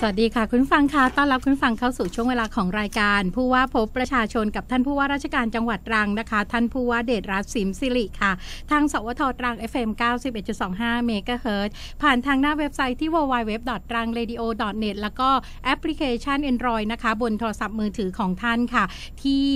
สวัสดีค่ะคุณฟังค่ะต้อนรับคุณฟังเข้าสู่ช่วงเวลาของรายการ ผู้ว่าพบประชาชนกับท่านผู้ว่าราชการจังหวัดตรังนะคะ ท่านผู้ว่าเดชรัตน์สิมสิริค่ะ ทาง สวทตรัง FM 91.25 เมกะเฮิรตผ่านทางหน้าเว็บไซต์ที่ www.trangradio.net แล้วก็แอปพลิเคชัน Android นะคะ บนโทรศัพท์มือถือของท่านค่ะ ที่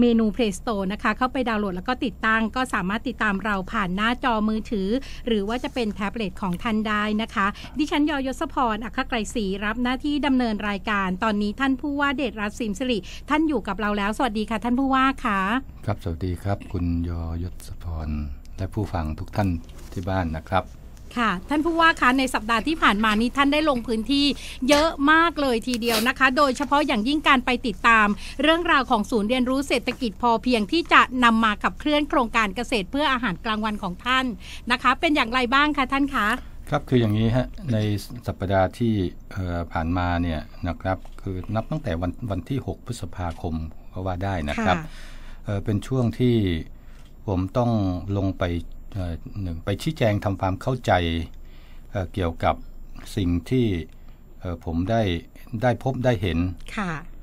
เมนู Play Store นะคะเข้าไปดาวน์โหลด แล้วก็ติดตั้ง ก็สามารถติดตามเราผ่านหน้าจอมือถือ หรือว่าจะเป็นแท็บเล็ตของท่านได้นะคะ ดิฉันยอยศพรอัคไกรศรีรัับหน้าที่ดำเนินรายการตอนนี้ท่านผู้ว่าเดชรัตน์สิมสิริท่านอยู่กับเราแล้ว สวัสดีค่ะท่านผู้ว่าค่ะครับสวัสดีครับ คุณยอยศพร และผู้ฟังทุกท่านที่บ้านนะครับ ค่ะ ท่านผู้ว่าคะในสัปดาห์ที่ผ่านมานี้ท่านได้ลงพื้นที่เยอะมากเลยทีเดียวนะคะ โดยเฉพาะอย่างยิ่งการไปติดตาม เรื่องราวของศูนย์เรียนรู้เศรษฐกิจพอเพียงที่จะนำมาขับเคลื่อนโครงการเกษตร เพื่ออาหารกลางวันของท่านนะคะ เป็นอย่างไรบ้างคะท่านคะครับคืออย่างนี้ฮะในสัปดาห์ที่ผ่านมาเนี่ยนะครับคือนับตั้งแต่วันวันที่ 6 พฤษภาคมก็ว่าได้นะครับ เป็นช่วงที่ผมต้องลงไปหนึ่งไปชี้แจงทำความเข้าใจ เกี่ยวกับสิ่งที่ผมได้ได้พบได้เห็น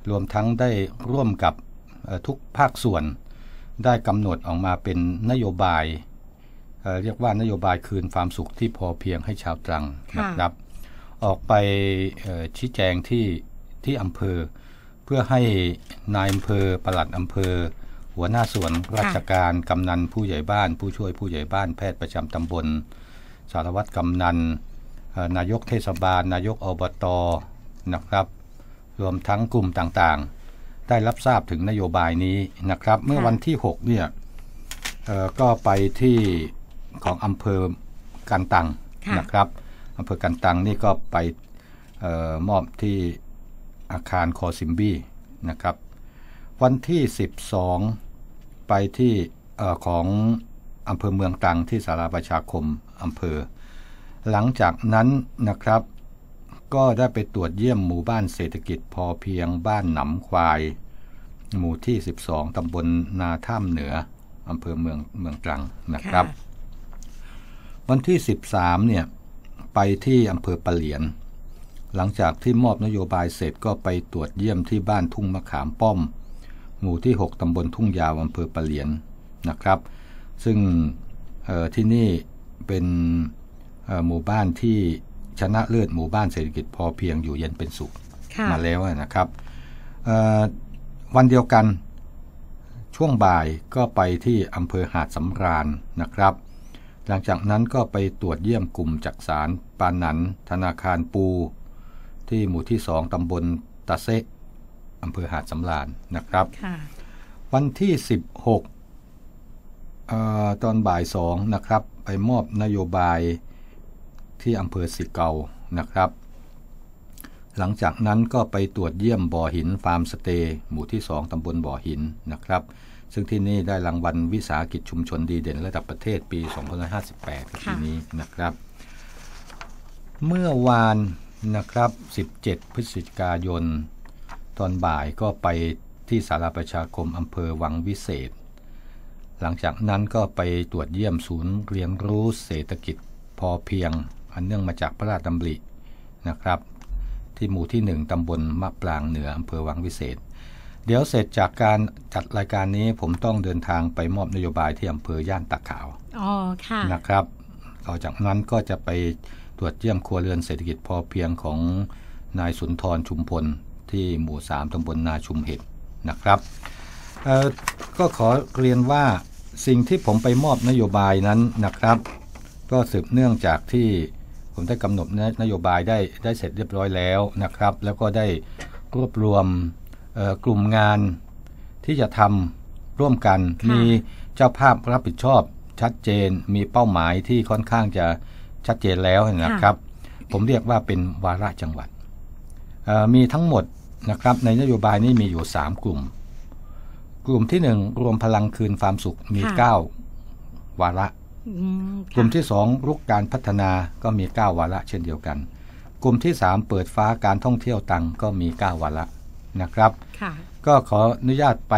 รวมทั้งได้ร่วมกับทุกภาคส่วนได้กำหนดออกมาเป็นนโยบายเรียกว่านโยบายคืนความสุขที่พอเพียงให้ชาวตรังนะครับ ออกไปชี้แจงที่ที่อำเภอ เพื่อให้นายอำเภอประหลัดอำเภอ หัวหน้าส่วนราชการกำนันผู้ใหญ่บ้าน ผู้ช่วยผู้ใหญ่บ้านแพทย์ประจำตำบล สารวัตรกำนัน นายกเทศบาล นายกอบตนะครับ รวมทั้งกลุ่มต่างๆ ได้รับทราบถึงนโยบายนี้นะครับ เมื่อวันที่6เนี่ยก็ไปที่ของอำเภอกันตังนะครับอำเภอกันตังนี่ก็ไปออมอบที่อาคารคอซิมบี้นะครับ วันที่12ไปที่อของอำเภอเมืองตังที่สาราประชาคมอำเภอหลังจากนั้นนะครับก็ได้ไปตรวจเยี่ยมหมู่บ้านเศรษฐกิจพอเพียงบ้านหนำควาย หมู่ที่12ตำบลนาถ้ำเหนืออำเภอเมืองเมืองตรังนะครับวันที่13เนี่ยไปที่อำเภอปะเหลียน หลังจากที่มอบนโยบายเสร็จก็ไปตรวจเยี่ยมที่บ้านทุ่งมะขามป้อม หมู่ที่6ตำบลทุ่งยาวอำเภอปะเหลียนนะครับ ซึ่งที่นี่เป็นหมู่บ้านที่ชนะเลิศ หมู่บ้านเศรษฐกิจพอเพียงอยู่เย็นเป็นสุข มาแล้วนะครับ วันเดียวกันช่วงบ่ายก็ไปที่อำเภอหาดสำราญนะครับหลังจากนั้นก็ไปตรวจเยี่ยมกลุ่มจักสารปานนันธนาคารปู ที่หมู่ที่สองตำบลตาเซะอำเภอหาดสำราญนะครับ วันที่ 16อตอนบ่ายสองนะครับ ไปมอบนโยบายที่อำเภอสิเกานะครับ หลังจากนั้นก็ไปตรวจเยี่ยม บ่อหิน ฟาร์มสเตย์หมู่ที่สองตำบลบ่อหินนะครับซึ่งที่นี่ได้รางวัลวิสาหกิจชุมชนดีเด่นระดับประเทศปี 2558ปีนี้นะครับ เมื่อวานนะครับ 17 พฤศจิกายนตอนบ่ายก็ไปที่สาราประชาคมอำเภอวังวิเศษ หลังจากนั้นก็ไปตรวจเยี่ยมศูนย์เรียนรู้เศรษฐกิจพอเพียงอันเนื่องมาจากพระราชดำรินะครับ ที่หมู่ที่ 1 ตำบลมะปรางเหนืออำเภอวังวิเศษเดี๋ยวเสร็จจากการจัดรายการนี้ผมต้องเดินทางไปมอบนโยบายที่อำเภอย่านตะขาว อ๋อ ค่ะ นะครับต่อจากนั้นก็จะไปตรวจเยี่ยมครัวเรือนเศรษฐกิจพอเพียงของนายสุนทรชุมพลที่หมู่สามตำบลนนาชุมเห็ด นะครับก็ขอเรียนว่าสิ่งที่ผมไปมอบนโยบายนั้นนะครับ ก็สืบเนื่องจากที่ผมได้กำหนดนโยบายได้ได้เสร็จเรียบร้อยแล้วนะครับ แล้วก็ได้รวบรวมกลุ่มงานที่จะทำร่วมกันมีเจ้าภาพรับผิดชอบชัดเจนมีเป้าหมายที่ค่อนข้างจะชัดเจนแล้วนะครับ ผมเรียกว่าเป็นวาระจังหวัดมีทั้งหมดนะครับ ในนโยบายนี้มีอยู่3 กลุ่ม กลุ่มที่1รวมพลังคืนความสุขมี9วาระ กลุ่มที่2รุกการพัฒนาก็มี9วาระเช่นเดียวกัน กลุ่มที่ 3 เปิดฟ้าการท่องเที่ยวตังก็มี9วาระนะครับก็ขออนุญาตไป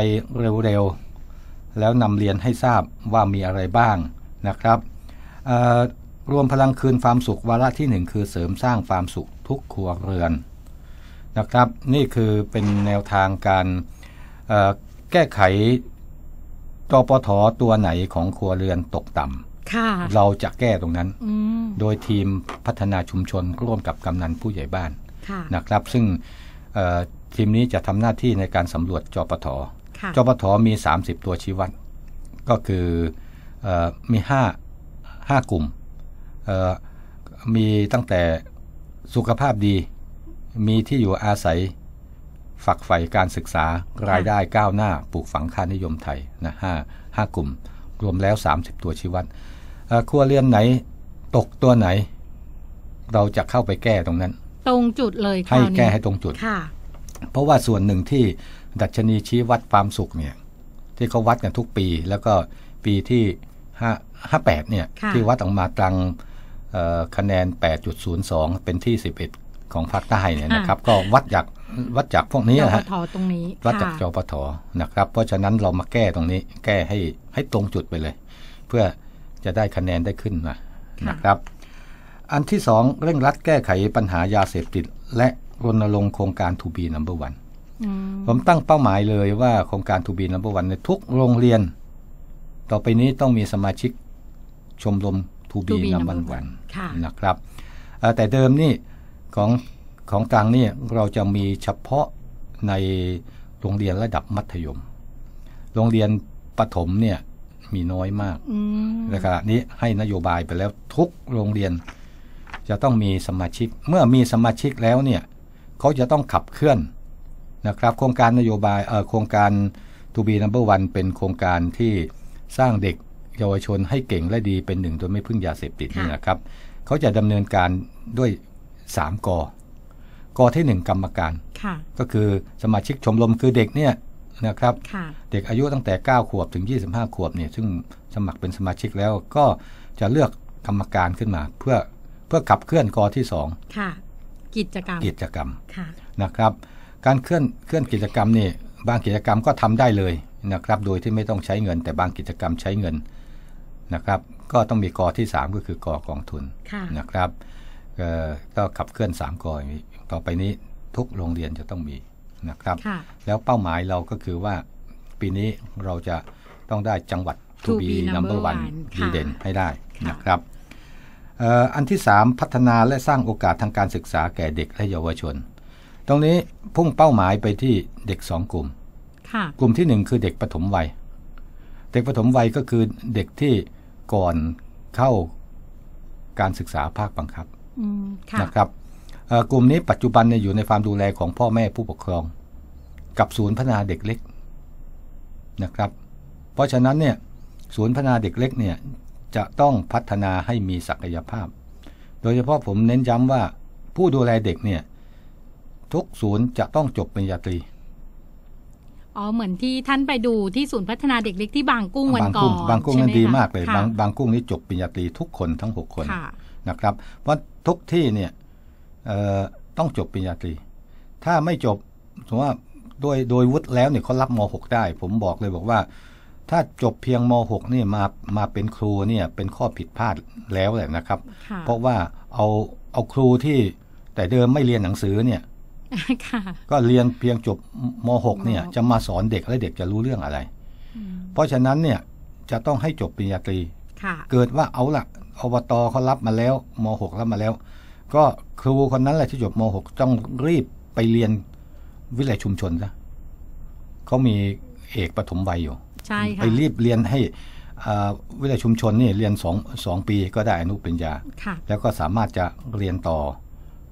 เร็วๆ แล้วนำเรียนให้ทราบว่ามีอะไรบ้างนะครับ รวมพลังคืนความสุขวาระที่หนึ่งคือเสริมสร้างความสุขทุกครัวเรือนนะครับ นี่คือเป็นแนวทางการแก้ไขตปทตัวไหนของครัวเรือนตกต่ำเราจะแก้ตรงนั้นโดยทีมพัฒนาชุมชนร่วมกับกำนันผู้ใหญ่บ้านนะครับซึ่งทีมนี้จะทำหน้าที่ในการสำรวจจปทจปทมี 30 ตัวชี้วัดก็คืออมีหห้า้ากลุ่ม มีตั้งแต่สุขภาพดี มีที่อยู่อาศัยฝักใฝ่การศึกษา รายได้ก้าวหน้าปลูกฝังค่านิยมไทยนะห้าห้ากลุ่ม รวมแล้ว 30 ตัวชีวัดครัวเรือนไหนตกตัวไหน เราจะเข้าไปแก้ตรงนั้น ตรงจุดเลยให้แก้ให้ตรงจุดค่ะเพราะว่าส่วนหนึ่งที่ดัชนีชี้วัดความสุขเนี่ย ที่เขาวัดกันทุกปีแล้วก็ปีที่ 5 8 เนี่ยที่วัดออกมาตรังคะแนน 8.02 เป็นที่ 11 ของภาคใต้เนี่ยนะครับ ก็วัดจากวัดจากพวกนี้นะฮะตรงนี้ วัดจากจอปทนะครับ เพราะฉะนั้นเรามาแก้ตรงนี้ แก้ให้ให้ตรงจุดไปเลย เพื่อจะได้คะแนนได้ขึ้นมานะครับ อันที่สองเร่งรัดแก้ไขปัญหายาเสพติดและรณรงค์โครงการทูบีนัมเบอร์วันผมตั้งเป้าหมายเลยว่าโครงการทูบีนัมเบอร์วันในทุกโรงเรียน ต่อไปนี้ต้องมีสมาชิกชมรมทูบีนัมเบอร์วันนะครับแต่เดิมนี่ของของกลางนี่เราจะมีเฉพาะในโรงเรียนระดับมัธยม โรงเรียนประถมเนี่ย มีน้อยมากนะณะนี้ให้นโยบายไปแล้วทุกโรงเรียนจะต้องมีสมาชิกเมื่อมีสมาชิกแล้วเนี่ยเขาจะต้องขับเคลื่อนนะครับ โครงการนโยบายโครงการ To be number one เป็นโครงการที่สร้างเด็กเยาวชนให้เก่ง และดีเป็นหนึ่งโดยไม่พึ่ง ยาเสพติดนี่นะครับ เขาจะดำเนินการด้วย 3กอกที่ 1 กรรมการก็คือสมาชิกชมรมคือเด็กเนี่ยนะครับ เด็กอายุตั้งแต่ 9 ขวบ ถึง 25 ขวบเนี่ย ซึ่งสมัครเป็นสมาชิกแล้ว ก็จะเลือกกรรมการขึ้นมา เพื่อเพื่อขับเคลื่อนกอที่2กิจกรรมกิจกรรมนะครับ การเคลื่อนเคลื่อนกิจกรรมนี่ บางกิจกรรมก็ทำได้เลยนะครับ โดยที่ไม่ต้องใช้เงิน แต่บางกิจกรรมใช้เงินนะครับ ก็ต้องมีกอที่3ก็คือกอกองทุนนะครับก็ขับเคลื่อน3กอต่อไปนี้ทุกโรงเรียนจะต้องมีนะครับแล้วเป้าหมายเราก็คือว่าปีนี้เราจะต้องได้จังหวัดทูบีนัมเบอร์วันดีเด่นให้ได้นะครับอันที่3พัฒนาและสร้างโอกาสทางการศึกษาแก่เด็ก และเยาวชน ตรงนี้พุ่งเป้าหมายไปที่เด็ก2กลุ่มกลุ่มที่1คือเด็กปฐมวัย เด็กปฐมวัยก็คือเด็กที่ก่อนเข้าการศึกษาภาคบังคับนะครับกลุ่มนี้ปัจจุบันอยู่ในความดูแลของพ่อแม่ผู้ปกครอง กับศูนย์พัฒนาเด็กเล็ก นะครับ เพราะฉะนั้นเนี่ย ศูนย์พัฒนาเด็กเล็กเนี่ยจะต้องพัฒนาให้มีศักยภาพ โดยเฉพาะผมเน้นย้ำว่าผู้ดูแลเด็กเนี่ย ทุกศูนย์จะต้องจบปริญญาตรี อ๋อเหมือนที่ท่านไปดูที่ศูนย์พัฒนาเด็กเล็กที่บางกุ้งวันก่อนบางกุ้งนั้นดีมากเลยบางบางกุ้งนี่จบปริญญาตรีทุกคนทั้งหกคนนะครับ เพราะทุกที่เนี่ยต้องจบปริญญาตรี ถ้าไม่จบ สมมติว่าโดยโดยวุฒิแล้วเนี่ยเขารับมหกได้ ผมบอกเลยบอกว่าถ้าจบเพียงม .6 นี่มามาเป็นครูเนี่ย เป็นข้อผิดพลาดแล้วแหละนะครับ เพราะว่าเอาเอาครูที่แต่เดิมไม่เรียนหนังสือเนี่ยก็เรียนเพียงจบม .6 เนี่ย จะมาสอนเด็กและเด็กจะรู้เรื่องอะไร เพราะฉะนั้นเนี่ย จะต้องให้จบปริญญาตรีเกิดว่าเอาละอบตเขารับมาแล้วม .6 รับมาแล้ว ก็ครูคนนั้นแหละที่จบม .6 ต้องรีบไปเรียนวิทยาชุมชนซะเขามีเอกปฐมวัยอยู่ใช่ค่ะไปรีบเรียนให้วิทยาชุมชนนี่เรียนสองสองปีก็ได้อนุปริญญา แล้วก็สามารถจะเรียนต่อ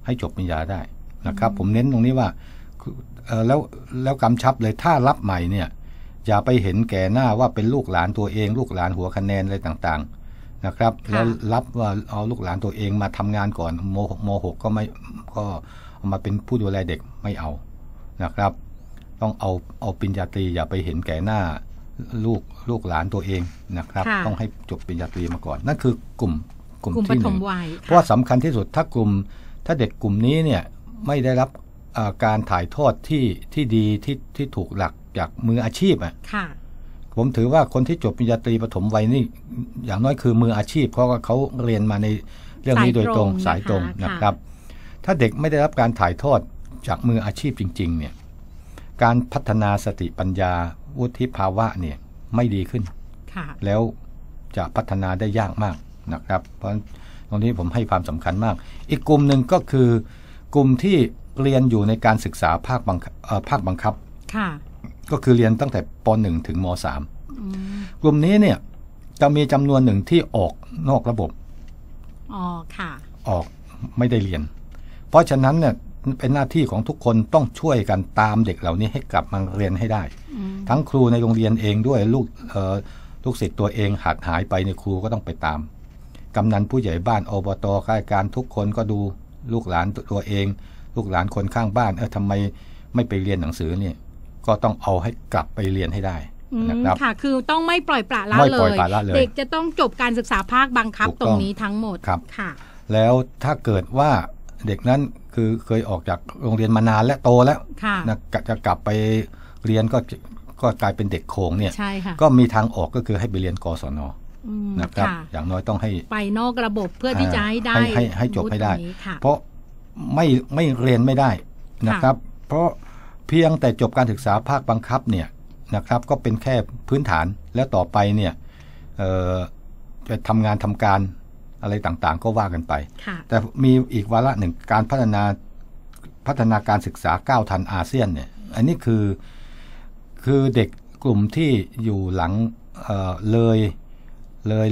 ให้จบปริญญาได้นะครับ ผมเน้นตรงนี้ว่าแล้วแล้วกำชับเลยถ้ารับใหม่เนี่ย อย่าไปเห็นแก่หน้าว่าเป็นลูกหลานตัวเอง ลูกหลานหัวคะแนนอะไรต่าง ๆนะครับ แล้วรับว่าเอาลูกหลานตัวเองมาทำงานก่อนโมหกโมหกก็ไม่ก็เอามาเป็นผู้ดูแลเด็กไม่เอานะครับ ต้องเอาเอาปริญญาตรี อย่าไปเห็นแก่หน้าลูกลูกหลานตัวเองนะครับ ต้องให้จบปริญญาตรีมาก่อนนั่นคือกลุ่มกลุ่มที่หนึ่งยเพราะว่าคสำคัญที่สุดถ้ากลุ่ม ถ้าเด็กกลุ่มนี้เนี่ยไม่ได้รับการถ่ายทอดที่ที่ดีที่ที่ถูกหลักจากมืออาชีพอ่ะผมถือว่าคนที่จบปริญญาตรีปฐมวัยนี่อย่างน้อยคือมืออาชีพ เพราะว่าเขาเรียนมาในเรื่องนี้โดยตรงสายตรงนะครับ ถ้าเด็กไม่ได้รับการถ่ายทอดจากมืออาชีพจริง ๆ เนี่ย การพัฒนาสติปัญญาวุฒิภาวะเนี่ยไม่ดีขึ้นแล้วจะพัฒนาได้ยากมากนะครับ เพราะตรงนี้ผมให้ความสำคัญมาก อีกกลุ่มหนึ่งก็คือกลุ่มที่เรียนอยู่ในการศึกษาภาคบังภาคบังคับก็คือเรียนตั้งแต่ป .1 ถึงม .3 กลุ่มนี้เนี่ยจะมีจำนวนหนึ่งที่ออกนอกระบบอ๋อค่ะ ออกไม่ได้เรียน เพราะฉะนั้นเนี่ยเป็นหน้าที่ของทุกคนต้องช่วยกันตามเด็กเหล่านี้ให้กลับมาเรียนให้ได้ ทั้งครูในโรงเรียนเองด้วยลูกลูกศิษย์ตัวเอง หักหายไปในครูก็ต้องไปตามกำนันผู้ใหญ่บ้านอบตข้าราชการทุกคนก็ดูลูกหลานตัวเอง ลูกหลานคนข้างบ้านเออทำไมไม่ไปเรียนหนังสือเนี่ย ก็ต้องเอาให้กลับไปเรียนให้ได้นะครับค่ะ คือต้องไม่ปล่อยปละละเลยเด็กจะต้องจบการศึกษาภาคบังคับตรงนี้ทั้งหมดครับค่ะ แล้วถ้าเกิดว่าเด็กนั้นคือเคยออกจากโรงเรียนมานานและโตแล้วนะจะกลับไปเรียนก็ก็กลายเป็นเด็กโขงเนี่ยก็มีทางออกก็คือให้ไปเรียนกศนนะครับ อย่างน้อยต้องให้ไปนอกระบบเพื่อที่จะให้ได้ให้ให้จบให้ได้ เพราะไม่ไม่เรียนไม่ได้นะครับ เพราะเพียงแต่จบการศึกษาภาคบังคับเนี่ยนะครับ ก็เป็นแค่พื้นฐานแล้วต่อไปเนี่ยจะทำงานทำการอะไรต่างๆ ก็ว่ากันไป แต่มีอีกวาระหนึ่งการพัฒนาพัฒนาการศึกษาก้าวทันอาเซียนเนี่ย อันนี้คือคือเด็กกลุ่มที่อยู่หลังเเลยเลย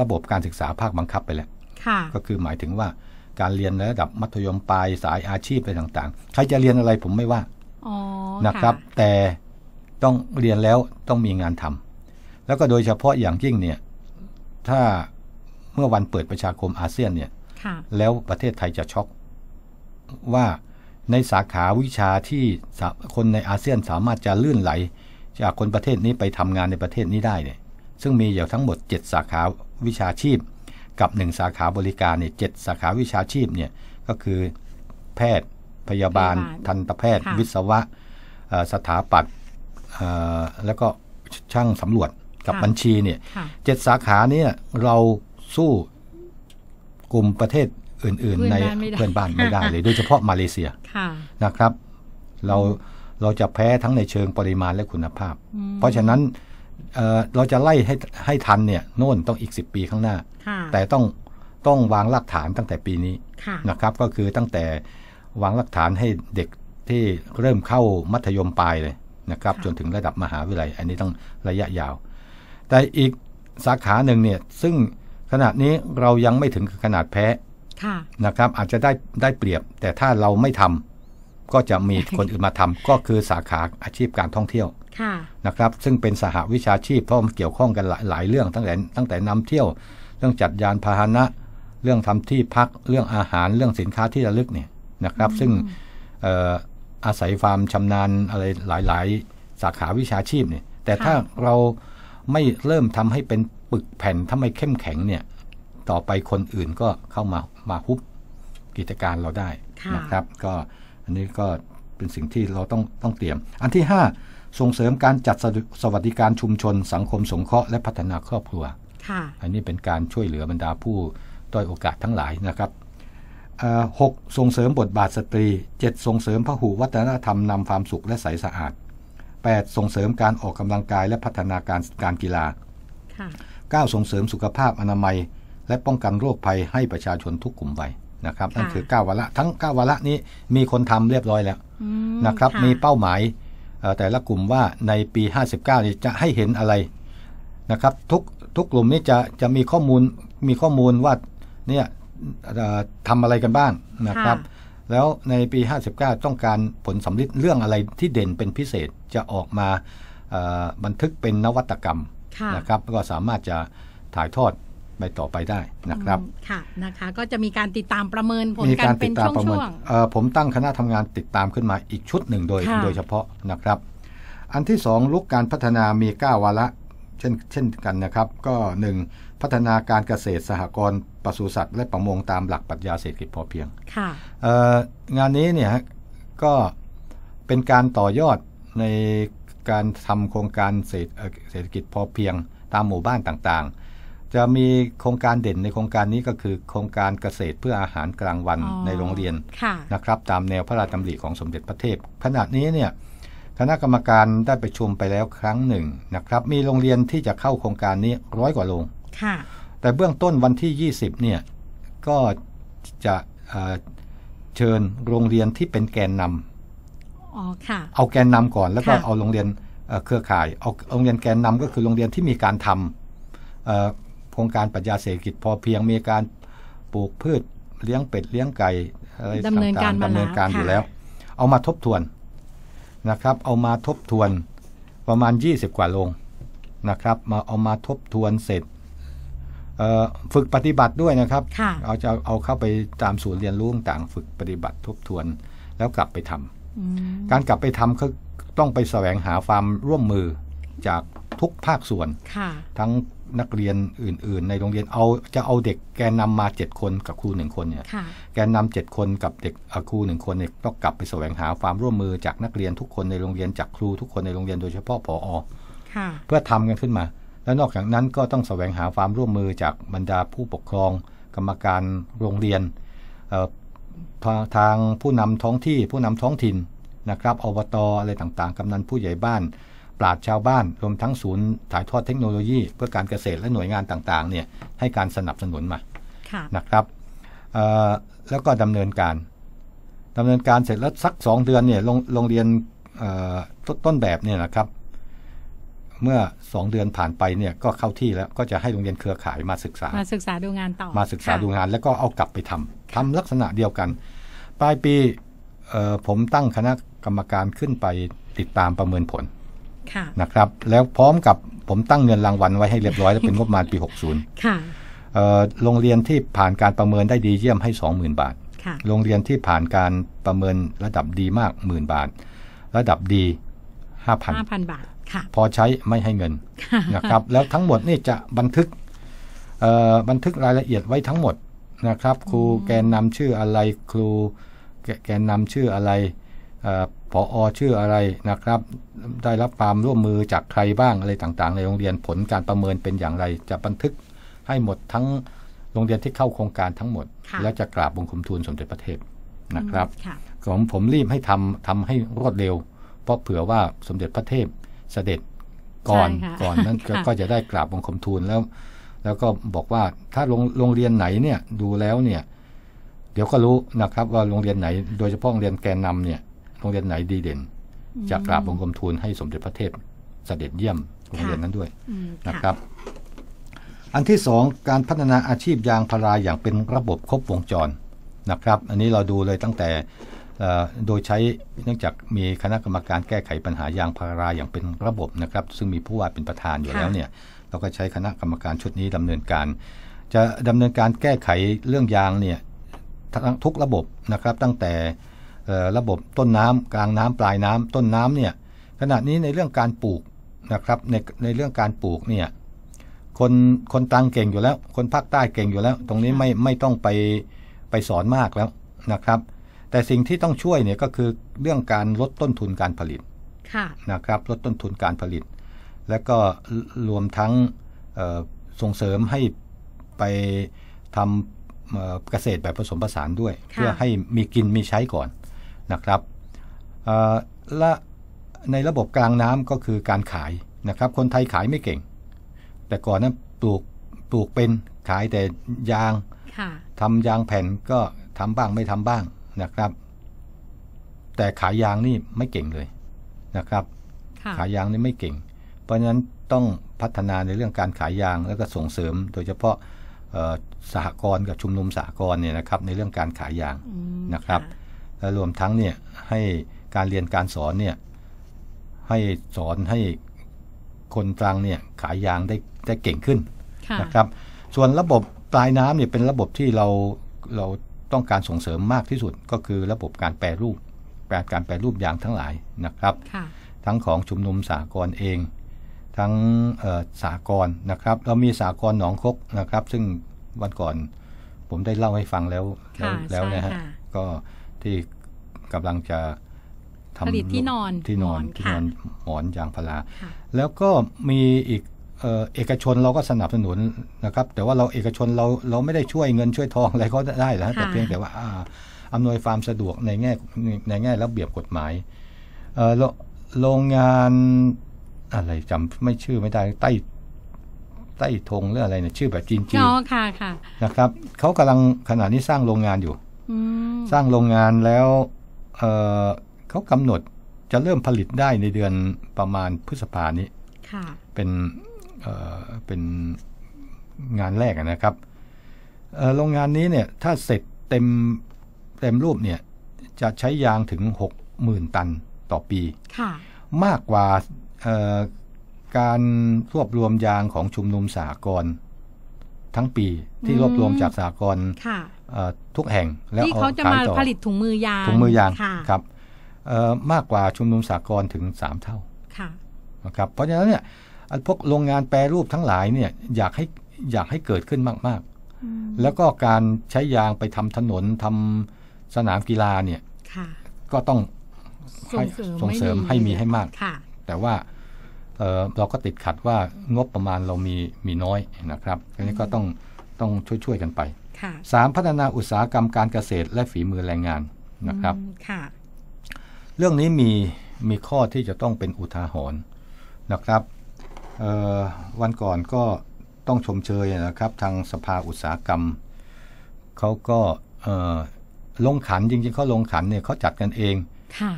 ระบบการศึกษาภาคบังคับไปแล้วก็คือหมายถึงว่าการเรียนระดับมัธยมปลายสายอาชีพอะไรต่าง ๆ ใครจะเรียนอะไรผมไม่ว่านะครับ แต่ต้องเรียนแล้วต้องมีงานทำแล้วก็โดยเฉพาะอย่างยิ่งเนี่ย ถ้าเมื่อวันเปิดประชาคมอาเซียน เนี่ย แล้วประเทศไทยจะช็อกว่าในสาขาวิชาที่คนในอาเซียนสามารถจะลื่นไหล จากคนประเทศนี้ไปทำงานในประเทศนี้ได้เนี่ย ซึ่งมีอยู่ทั้งหมด7สาขาวิชาชีพ กับ1สาขาบริการเนี่ยเสาขาวิชาชีพเนี่ย ก็คือแพทย์พยาบาลทันตแพทย์ วิศวะสถาปัตย์แล้วก็ช่างสำรวจกับบัญชีเนี่ย เจ็ดสาขาเนี่ยเราสู้กลุ่มประเทศอื่น ๆ ในเพื่อนบ้านไม่ได้เลยโดยเฉพาะมาเลเซียนะครับ เราเราจะแพ้ทั้งในเชิงปริมาณและคุณภาพ เพราะฉะนั้นเเราจะไล่ให้ให้ทันเนี่ยโน่นต้องอีกสิบปีข้างหน้าแต่ต้องต้องวางรากฐานตั้งแต่ปีนี้นะครับ ก็คือตั้งแต่วางรากฐานให้เด็กที่เริ่มเข้ามัธยมปลายเลยนะครับ จนถึงระดับมหาวิทยาลัย อันนี้ต้องระยะยาว แต่อีกสาขาหนึ่งเนี่ยซึ่งขณะนี้เรายังไม่ถึงขนาดแพ้นะครับ อาจจะได้ได้เปรียบ แต่ถ้าเราไม่ทำก็จะมีคนอื่นมาทำก็คือสาขาอาชีพการท่องเที่ยวนะครับ ซึ่งเป็นสหวิชาชีพเพราะมันเกี่ยวข้องกันหลายลายเรื่องตั้งแต่ตั้งแต่นำเที่ยว เรื่องจัดยานพาหนะเรื่องทำที่พักเรื่องอาหารเรื่องสินค้าที่ระลึกเนี่ยนะครับ ซึ่งอาศัยความชำนาญอะไรหลาย ๆ สาขาวิชาชีพเนี่ย แต่ถ้าเราไม่เริ่มทำให้เป็นปึกแผ่นถ้าไม่เข้มแข็งเนี่ย ต่อไปคนอื่นก็เข้ามามาฮุบกิจการเราได้นะครับ ก็อันนี้ก็เป็นสิ่งที่เราต้องต้องเตรียม อันที่5ส่งเสริมการจัดสวัสดิการชุมชน สังคมสงเคราะห์และพัฒนาครอบครัวอันนี้เป็นการช่วยเหลือบรรดาผู้ด้อยโอกาสทั้งหลายนะครับหกส่งเสริมบทบาทสตรี7ส่งเสริมพหูวัฒนธรรมนำความสุขและใสสะอาด8ส่งเสริมการออกกำลังกายและพัฒนาการการกีฬา9ส่งเสริมสุขภาพอนามัย และป้องกันโรคภัยให้ประชาชนทุกกลุ่มวัยนะครับนั่นคือ9วาระทั้ง 9 วาระนี้มีคนทำเรียบร้อยแล้วนะครับ มีเป้าหมายแต่ละกลุ่มว่าในปี 59นี้จะให้เห็นอะไรนะครับ ทุกทุกกลุ่มนี้จะจะมีข้อมูลมีข้อมูลว่าเนี่ยทำอะไรกันบ้างนะครับแล้วในปี 59 ต้องการผลสำลิดเรื่องอะไรที่เด่นเป็นพิเศษจะออกมาบันทึกเป็นนวัตกรรมนะครับก็สามารถจะถ่ายทอดไปต่อไปได้นะครับค่ะนะคะก็จะมีการติดตามประเมินผลการเป็นช่วงผมตั้งคณะทำงานติดตามขึ้นมาอีกชุดหนึ่งโดยโดยเฉพาะนะครับ อันที่2ลุกการพัฒนามี9วาระเช่นเช่นกันนะครับก็ 1. พัฒนาการเกษตรสหกรณ์ปศุสัตว์และประมงตามหลักปรัชญาเศรษฐกิจพอเพียงค่ะงานนี้เนี่ยก็เป็นการต่อยอดในการทำโครงการเศรษฐกิจพอเพียงตามหมู่บ้านต่างๆ จะมีโครงการเด่นในโครงการนี้ก็คือ โครงการเกษตรเพื่ออาหารกลางวันในโรงเรียนะนะครับตามแนวพระราชดำริของสมเด็จพระเทพขณะนี้เนี่ยคณะกรรมการได้ไปชมไปแล้วครั้งหนึ่งนะครับมีโรงเรียนที่จะเข้าโครงการนี้ร้อยกว่าโรงแต่เบื้องต้นวันที่ 20เนี่ยก็จะเชิญโรงเรียนที่เป็นแกนนำเอาแกนนำก่อนแล้วก็เอาโรงเรียนเครือข่าย เอาโรงเรียนแกนนำก็คือโรงเรียนที่มีการทำโครงการปรัชญาเศรษฐกิจ พอเพียงมีการปลูกพืชเลี้ยงเป็ดเลี้ยงไก่อะไรต่างๆดำเนินการอยู่แล้ว เอามาทบทวนนะครับ เอามาทบทวนประมาณ 20 กว่าโรงนะครับ มาเอามาทบทวนเสร็จ ฝึกปฏิบัติด้วยนะครับเอาจะเอาเข้าไปตามศูนย์เรียนรู้ต่างฝึกปฏิบัติทบทวนแล้วกลับไปทำการกลับไปทำก็ต้องไปแสวงหาความร่วมมือจากทุกภาคส่วนทั้งนักเรียนอื่น ๆ ในโรงเรียนเอาจะเอาเด็กแกนนำมาเจ็ดคนกับครูหนึ่งคนเนี่ยแกนนำเจ็ดคนกับเด็กครูหนึ่งคนเนี่ยต้องกลับไปแสวงหาความร่วมมือจากนักเรียนทุกคนในโรงเรียนจากครูทุกคนในโรงเรียนโดยเฉพาะพออเพื่อทำกันขึ้นมา แล้วนอกจากนั้นก็ต้องแสวงหาความร่วมมือจากบรรดาผู้ปกครองกรรมการโรงเรียนทางผู้นำท้องที่ผู้นำท้องถิ่นนะครับอบตอะไรต่างๆ กำนันผู้ใหญ่บ้าน ปราชชาวบ้าน รวมทั้งศูนย์ถ่ายทอดเทคโนโลยีเพื่อการเกษตรและหน่วยงานต่างๆเนี่ยให้การสนับสนุนมาะนะครับแล้วก็ดำเนินการ ดำเนินการเสร็จแล้วสัก2เดือนเนี่ยโรงโรงเรียนต้นแบบเนี่ยนะครับเมื่อ2เดือนผ่านไปเนี่ยก็เข้าที่แล้วก็จะให้โรงเรียนเครือข่ายมาศึกษามาศึกษาดูงานต่อมาศึกษาดูงานแล้วก็เอากลับไปทำ ทำลักษณะเดียวกันปลายปี ผมตั้งคณะกรรมการขึ้นไปติดตามประเมินผลนะครับ แล้วพร้อมกับผมตั้งเงินรางวัลไว้ให้เรียบร้อยแล้วเป็นงบประมาณปี 60นย์โรงเรียนที่ผ่านการประเมินได้ดีเยี่ยมให้20,000บาทโรงเรียนที่ผ่านการประเมินระดับดีมากหมื่นบาท ระดับดี5,000 5,000บาทพอใช้ไม่ให้เงินนะครับ แล้วทั้งหมดนี่จะบันทึกบันทึกรายละเอียดไว้ทั้งหมดนะครับ ครูแกนนำชื่ออะไรครูแกนนำชื่ออะไรผออ ชื่ออะไรนะครับ ได้รับความร่วมมือจากใครบ้างอะไรต่างๆในโรงเรียนผลการประเมินเป็นอย่างไร จะบันทึกให้หมดทั้งโรงเรียนที่เข้าโครงการทั้งหมด และจะกราบบงคมทูลสมเด็จพระเทพนะครับผมผมรีบให้ทำทำให้รวดเร็ว เพราะเผื่อว่าสมเด็จพระเทพเสด็จก่อนก่อนนั้นก็จะได้กราบบังคมทูลแล้ว แล้วก็บอกว่าถ้าโรงงเรียนไหนเนี่ยดูแล้วเนี่ย เดี๋ยวก็รู้นะครับ ว่าโรงเรียนไหนโดยเฉพาะโรงเรียนแกนนาเนี่ย โรงเรียนไหนดีเด่นจะกราบบังคมทูลให้สมเด็จพระเทพเสด็จเยี่ยมโรงเรียนนั้นด้วยนะครับ อันที่สองการพัฒนาอาชีพยางพาราอย่างเป็นระบบครบวงจรนะครับ อันนี้เราดูเลยตั้งแต่โดยใช้เนื่องจากมีคณะกรรมการแก้ไขปัญหายางพาราอย่างเป็นระบบนะครับ ซึ่งมีผู้ว่าเป็นประธานอยู่แล้วเนี่ย เราก็ใช้คณะกรรมการชุดนี้ดำเนินการ จะดำเนินการแก้ไขเรื่องยางเนี่ยทุกระบบนะครับตั้งแต่ระบบต้นน้ำ กลางน้ำปลายน้ำ ต้นน้ำเนี่ยขณะนี้ในเรื่องการปลูกนะครับในในเรื่องการปลูกเนี่ยคนคนตังเก่งอยู่แล้ว คนภาคใต้เก่งอยู่แล้ว ตรงนี้ไม่ไม่ต้องไปไปสอนมากแล้วนะครับแต่สิ่งที่ต้องช่วยเนี่ยก็คือเรื่องการลดต้นทุนการผลิตนะครับลดต้นทุนการผลิต และก็รวมทั้งส่งเสริมให้ไปทำเกษตรแบบผสมผสานด้วย เพื่อให้มีกินมีใช้ก่อนนะครับและในระบบกลางน้ำก็คือการขายนะครับคนไทยขายไม่เก่ง แต่ก่อนนั้นปลูกปลูกเป็นขายแต่ยางทำยางแผ่นก็ทำบ้างไม่ทำบ้างนะครับ แต่ขายางนี่ไม่เก่งเลยนะครับขายางนี่ไม่เก่ง เพราะฉะนั้นต้องพัฒนาในเรื่องการขายยางแล้วก็ส่งเสริม โดยเฉพาะสหกรณ์กับชุมนุมสหกรณ์เนี่ยนะครับ ในเรื่องการขายยางนะครับและรวมทั้งเนี่ยให้การเรียนการสอนเนี่ย ให้สอนให้คนตรังเนี่ยขายยางได้ได้เก่งขึ้นนะครับ ส่วนระบบปลายน้ำเนี่ยเป็นระบบที่เราเราต้องการส่งเสริมมากที่สุดก็คือระบบการแปรรูป การแปรรูปอย่างทั้งหลายนะครับ ทั้งของชุมนุมสากลเอง ทั้งสากลนะครับ เรามีสากลหนองคกนะครับ ซึ่งวันก่อนผมได้เล่าให้ฟังแล้ว แล้วนะฮะ ก็ที่กำลังจะทำผลิตที่นอนที่นอนที่นอนหมอนยางพารา แล้วก็มีอีกเอกชนเราก็สนับสนุนนะครับ แต่ว่าเราเอกชนเราเราไม่ได้ช่วยเงินช่วยทองอะไรเขาได้แล้วแต่เพียงแต่ว่าอำนวยความสะดวกในแง่ ในแง่ระเบียบกฎหมายโรงงานอะไรจำไม่ชื่อไม่ได้ใต้ใต้ธงหรืออะไรเนี่ยชื่อแบบจีนจีนอ๋อค่ะค่ะ นะครับเขากำลังขณะนี้สร้างโรงงานอยู่สร้างโรงงานแล้วเเขากำหนดจะเริ่มผลิตได้ในเดือนประมาณพฤษภานี้เป็นเป็นงานแรกนะครับ โรงงานนี้เนี่ยถ้าเสร็จเต็มเต็มรูปเนี่ย จะใช้ยางถึง 60,000ตันต่อปี มากกว่าการรวบรวมยางของชุมนุมสากลทั้งปีที่รวบรวมจากสากลทุกแห่งแล้วเขายต่อผลิตถุงมือยาง ถุงมือยางครับมากกว่าชุมนุมสากลถึง 3 เท่านะครับ เพราะฉะนั้นเนี่ยพวกโรงงานแปรรูปทั้งหลายเนี่ยอยากให้อยากให้เกิดขึ้นมากๆ แล้วก็การใช้ยางไปทำถนนทำสนามกีฬาเนี่ยก็ต้องส่งเสริมให้มีให้มากแต่ว่าเเราก็ติดขัดว่างบประมาณเรามีมีน้อยนะครับอันนี้ก็ต้องต้องช่วยๆกันไปสามพัฒนาอุตสาหกรรมการเกษตรและฝีมือแรงงานนะครับเรื่องนี้มีมีข้อที่จะต้องเป็นอุทาหรณ์นะครับวันก่อนก็ต้องชมเชยนะครับ ทางสภาอุตสาหกรรมเขาก็ลงขันจริง ๆเขาลงขันเนี่ยเขาจัดกันเอง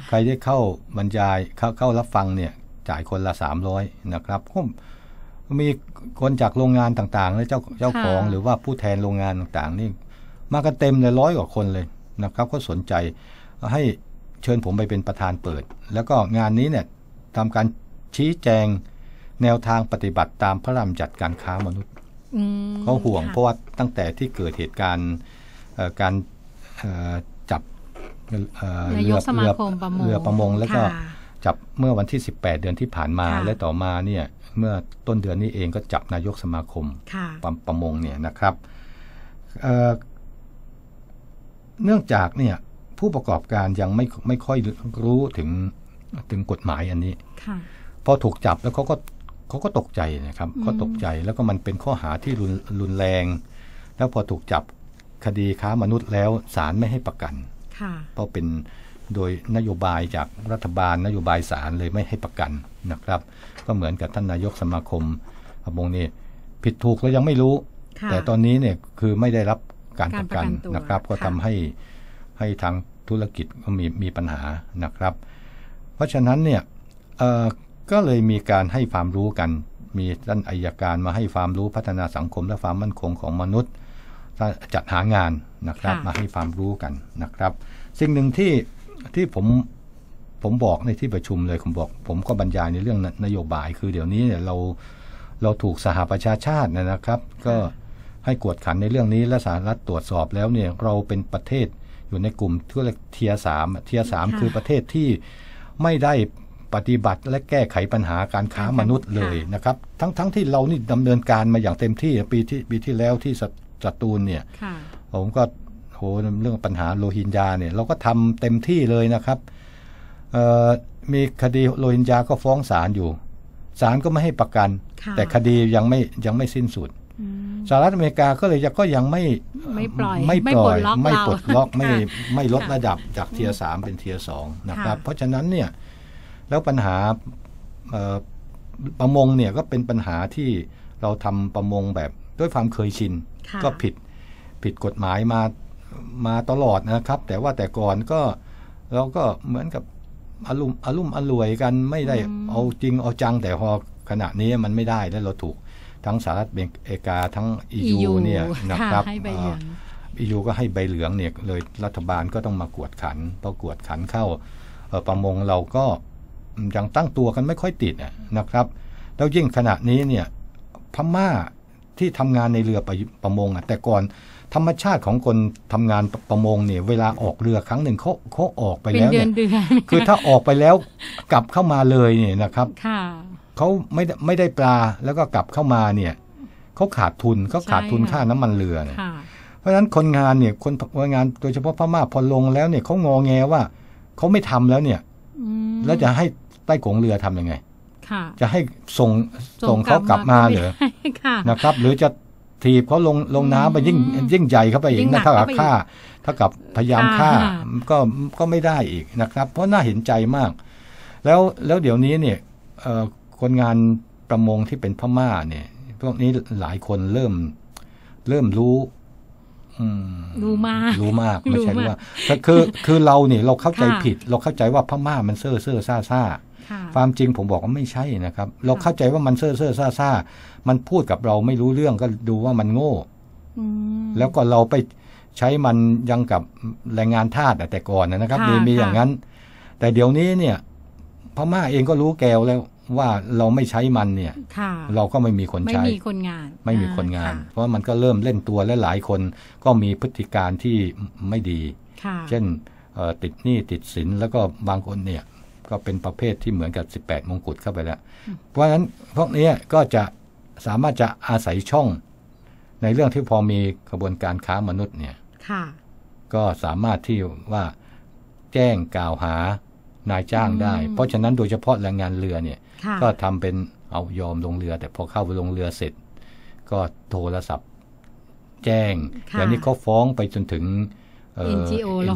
ใครได้เข้าบรรยายเข้าเข้ารับฟังเนี่ยจ่ายคนละ300นะครับก็มีคนจากโรงงานต่าง ๆ และเจ้าเจ้าของ หรือว่าผู้แทนโรงงานต่างๆนี่มากันเต็มเลยร้อยกว่าคนเลยนะครับ ก็สนใจ ให้เชิญผมไปเป็นประธานเปิด แล้วก็งานนี้เนี่ยทำการชี้แจงแนวทางปฏิบัติตามพระราชจัดการค้ามนุษย์เขาห่วง เพราะว่าตั้งแต่ที่เกิดเหตุการณ์การจับเรือเรือเรือประมงแล้วก็จับเมื่อวันที่ 18 เดือนที่ผ่านมาและต่อมาเนี่ย เมื่อต้นเดือนนี้เองก็จับนายกสมาคมประมงเนี่ยนะครับเนื่องจากเนี่ย ผู้ประกอบการยังไม่ไม่ค่อยรู้ถึงถึงกฎหมายอันนี้พอถูกจับแล้วเขาก็เขาก็ตกใจนะครับเขาตกใจแล้วก็มันเป็นข้อหาที่รุนแรง แล้วพอถูกจับคดีค้ามนุษย์แล้วศาลไม่ให้ประกันเพราะเป็นโดยนโยบายจากรัฐบาลนโยบายศาลเลยไม่ให้ประกันนะครับ ก็เหมือนกับท่านนายกสมาคมอบงนี่ผิดถูกแล้วยังไม่รู้ แต่ตอนนี้เนี่ยคือไม่ได้รับการประกันนะครับ ก็ทำให้ให้ทางธุรกิจก็มีมีปัญหานะครับ เพราะฉะนั้นเนี่ยก็เลยมีการให้ความรู้กัน มีท่านอายการมาให้ความรู้พัฒนาสังคม และความมั่นคงของมนุษย์จัดหางานนะครับ มาให้ความรู้กันนะครับสิ่งหนึ่งที่ที่ผมผมบอกในที่ประชุมเลยผมบอก ผมก็บรรยายในเรื่องนโยบาย คือเดี๋ยวนี้เนี่ยเราเราถูกสหประชาชาตินะครับ ก็ให้กวดขันในเรื่องนี้และสหรัฐตรวจสอบแล้วเนี่ยเราเป็นประเทศอยู่ในกลุ่มที่เรียกเทียสามเทียสามคือประเทศที่ไม่ได้ปฏิบัติและแก้ไขปัญหาการค้ามนุษย์เลยนะครับ ทั้งทั้งที่เรานี่ดำเนินการมาอย่างเต็มที่ปีที่ปีที่แล้วที่สตูลเนี่ยผมก็โหเรื่องปัญหาโลหินยาเนี่ยเราก็ทำเต็มที่เลยนะครับมีคดีโลหินยาก็ฟ้องศาลอยู่ศาลก็ไม่ให้ประกัน แต่คดียังไม่ยังไม่สิ้นสุดสหรัฐอเมริกาก็เลยก็ยังไม่ไม่ปล่อยไม่ปล่อยไม่ปลดล็อกไม่ไม่ลดระดับจากเทียสามเป็นเทียสองนะครับ เพราะฉะนั้นเนี่ยแล้วปัญหาประมงเนี่ยก็เป็นปัญหาที่เราทำประมงแบบด้วยความเคยชิน ก็ผิดผิดกฎหมายมามาตลอดนะครับ แต่ว่าแต่ก่อนก็เราก็เหมือนกับอารมณ์อารมณ์อรวยกันไม่ได้เอาจริงเอาจังแต่พอขณะนี้มันไม่ได้แล้วเราถูกทั้งสหรัฐอเมรกาทั้งยูเนี่ยนะครับยูก็ให้ใบเหลืองเนี่ย เลยรัฐบาลก็ต้องมากวดขันพอกวดขันเข้าประมงเราก็ยังตั้งตัวกันไม่ค่อยติด นะครับ แล้วยิ่งขณะ นี้เนี่ยพม่าที่ทำงานในเรือประมงอ่ะแต่ก่อนธรรมชาติของคนทำงานประมง เนี่ยเวลาออกเรือครั้งหนึ่งเขาเขาออกไปแล้วเนี่ยคือถ้าออกไปแล้วกลับเข้ามาเลยเนี่ยนะครับเขาไม่ไม่ได้ปลาแล้วก็กลับเข้ามาเนี่ยเขาขาดทุนเขาขาดทุนค่าน้ำมันเรือเนี่ยเพราะฉะนั้นคนงานเนี่ย คนงานโดยเฉพาะพม่าพอลงแล้วเนี่ยเขางอแงว่าเขาไม่ทำแล้วเนี่ยแล้วจะให้ใต้กงเรือทํำยังไงจะให้ส่งส่งเขากลับมาเหรอนะครับ หรือจะทีบเขาลงลงน้ำไปยิ่งยิ่งใหญ่เข้าไปอีกนะถ้ากับฆ่า ถ้ากับพยายามฆ่า ก็ก็ไม่ได้อีกนะครับ เพราะน่าเห็นใจมาก แล้วแล้วเดี๋ยวนี้เนี่ย คนงานประมงที่เป็นพม่าเนี่ยพวกนี้หลายคนเริ่มเริ่มรู้รู้มาก รู้มาก ไม่ใช่รู้ว่าคือคือเราเนี่ยเราเข้าใจผิด เราเข้าใจว่าพม่ามันเซ่อเซ่อซ่าซ่าความจริงผมบอกว่าไม่ใช่นะครับ เราเข้าใจว่ามันเซ่อเซ่อซ่าซ่ามันพูดกับเราไม่รู้เรื่องก็ดูว่ามันโง่แล้วก็เราไปใช้มันยังกับแรงงานทาสแต่ก่อนนะครับมีมีอย่างนั้น แต่เดี๋ยวนี้เนี่ยพม่าเองก็รู้แกวแล้วว่าเราไม่ใช้มันเนี่ยเราก็ไม่มีคนใช้ ไม่มีคนงานไม่มีคนงาน เพราะมันก็เริ่มเล่นตัวและหลายคนก็มีพฤติการที่ไม่ดี เช่นติดหนี้ติดสินแล้วก็บางคนเนี่ย ก็เป็นประเภทที่เหมือนกับ18มงกุฎเข้าไปแล้ว เพราะฉะนั้นพวกนี้ก็จะสามารถจะอาศัยช่อง ในเรื่องที่พอมีกระบวนการค้ามนุษย์เนี่ยก็สามารถที่ว่าแจ้งกล่าวหานายจ้างได้ เพราะฉะนั้นโดยเฉพาะแรงงานเรือเนี่ยก็ทำเป็นเอายอมลงเรือ แต่พอเข้าไปลงเรือเสร็จก็โทรศัพท์แจ้ง อย่างนี้เขาฟ้องไปจนถึงเอ็นจีโอร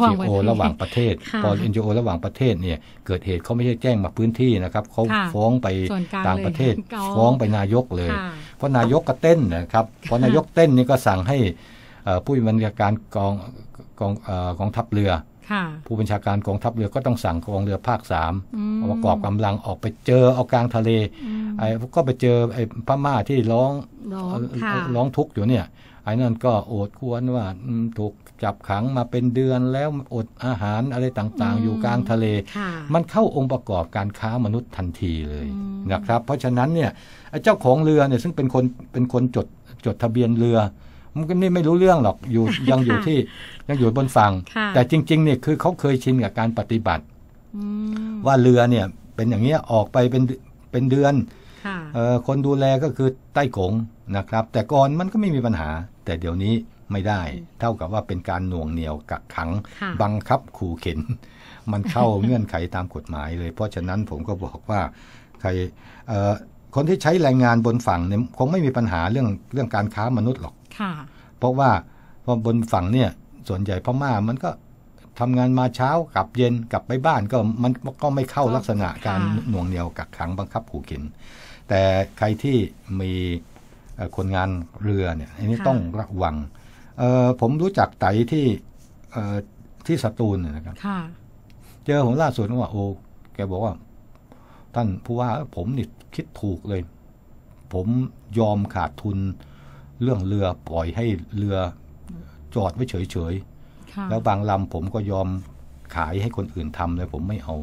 ะหว่างประเทศพอเอ็นจีโอระหว่างประเทศเนี่ยเกิดเหตุเขาไม่ใช่แจ้งมาพื้นที่นะครับเขาฟ้องไปต่างประเทศ ฟ้องไปนายกเลย เพราะนายกก็เต้นนะครับเพราะนายกเต้นนี่ก็สั่งให้ผู้บัญชาการกองกองของทัพเรือผู้บัญชาการกองทัพเรือก็ต้องสั่งกองเรือภาคสามเอามากอบกำลังออกไปเจอเอากลางทะเลไอ้ก็ไปเจอไอ้พม่าที่ร้องร้องทุกข์อยู่เนี่ย ไอ้นั่นก็โอดควรว่าถูกจับขังมาเป็นเดือนแล้วอดอาหารอะไรต่างๆ อยู่กลางทะเล มันเข้าองค์ประกอบการค้ามนุษย์ทันทีเลยนะครับเพราะฉะนั้นเนี่ยเจ้าของเรือเนี่ยซึ่งเป็นคนเป็นคนจดจดทะเบียนเรือมันก็ไม่รู้เรื่องหรอกอยู่ยังอยู่ที่ยังอยู่บนฝั่ง แต่จริงๆเนี่ยคือเขาเคยชินกับการปฏิบัติ ว่าเรือเนี่ย เป็นอย่างเงี้ยออกไปเป็นเป็นเดือน คนดูแลก็คือใต้กงนะครับ แต่ก่อนมันก็ไม่มีปัญหา แต่เดี๋ยวนี้ไม่ได้ เท่ากับว่าเป็นการหน่วงเหนียวกักขังบังคับขู่เข็นมันเข้าเงื่อนไขตามกฎหมาย เลย เพราะฉะนั้นผมก็บอกว่าใครคนที่ใช้แรงงานบนฝั่งเนี่ยคงไม่มีปัญหาเรื่องเรื่องการค้ามนุษย์หรอกเพราะว่าพอบนฝั่งเนี่ยส่วนใหญ่พม่ามันก็ทำงานมาเช้า กลับเย็นกลับไปบ้านก็มันก็ไม่เข้าลักษณะการหน่วงเหนียวกักขังบังคับขู่เข็นแต่ใครที่มีคนงานเรือเนี่ยอันนี้ต้องระวังผมรู้จักไตที่ที่สตูลนะครับเจอผมล่าสุดว่าโอ้แกบอกว่า ท่านผู้ว่าผมนี่คิดถูกเลย ผมยอมขาดทุนเรื่องเรือปล่อยให้เรือ จอดไว้เฉยๆ แล้วบางลำผมก็ยอมขายให้คนอื่นทำเลย ผมไม่เอา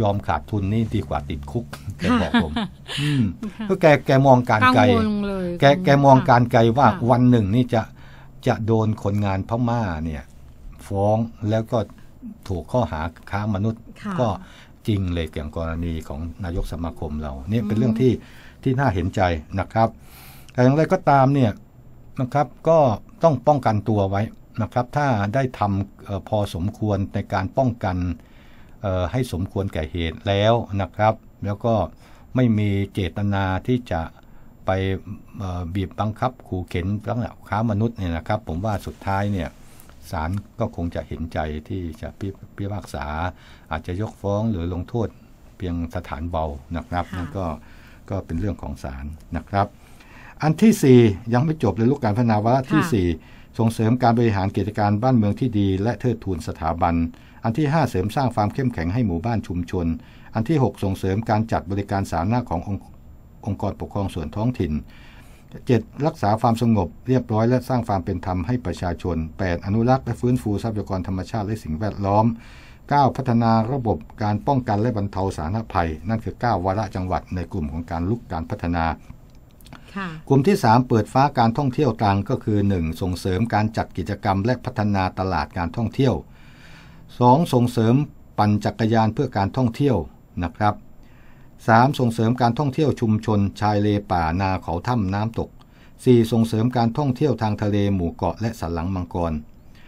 ยอมขาดทุนนี่ดีกว่าติดคุกแกบอกผมก็แกแกมองการไกลแกแกมองการไกลว่าวันหนึ่งนี่จะ จะโดนคนงานพม่าเนี่ย ฟ้องแล้วก็ถูกข้อหาค้ามนุษย์ ก็จริงเลยเกี่ยงกรณีของนายกสมาคมเราเนี่ยเป็นเรื่องที่ที่น่าเห็นใจนะครับแต่อย่างไรก็ตามเนี่ยนะครับก็ต้องป้องกันตัวไว้นะครับ ถ้าได้ทำพอสมควรในการป้องกันให้สมควรแก่เหตุแล้วนะครับ แล้วก็ไม่มีเจตนาที่จะไปบีบบังคับ ขู่เข็นลักษณะค้ามนุษย์เนี่ยนะครับ ผมว่าสุดท้ายเนี่ยศาลก็คงจะเห็นใจที่จะพิพากษา อาจจะยกฟ้องหรือลงโทษเพียงสถานเบานะครับนั่นก็ก็เป็นเรื่องของศาลนะครับอันที่4ยังไม่จบเลยลูกการพัฒนาวาระที่4ส่งเสริมการบริหารกิจการบ้านเมืองที่ดี และเทิดทูนสถาบัน อันที่5เสริมสร้างความเข้มแข็งให้หมู่บ้านชุมชน อันที่6ส่งเสริมการจัดบริการสาธารณะของององค์กรปกครองส่วนท้องถิ่น 7. รักษาความสงบเรียบร้อยและสร้างความเป็นธรรมให้ประชาชน 8. อนุรักษ์และฟื้นฟูทรัพยากรธรรมชาติและสิ่งแวดล้อม 9. พัฒนาระบบการป้องกันและบรรเทาสาธารณภัย นั่นคือ9วาระจังหวัดในกลุ่มของการลุกการพัฒนากลุ่มที่ 3 เปิดฟ้าการท่องเที่ยวตรังก็คือ 1. ส่งเสริมการจัดกิจกรรมและพัฒนาตลาดการท่องเที่ยว 2. ส่งเสริมปั่นจักรยานเพื่อการท่องเที่ยวนะครับ 3. ส่งเสริมการท่องเที่ยวชุมชนชายเลป่านาเขาถ้ำน้ำตก 4. ส่งเสริมการท่องเที่ยวทางทะเลหมู่เกาะ และสันหลังมังกร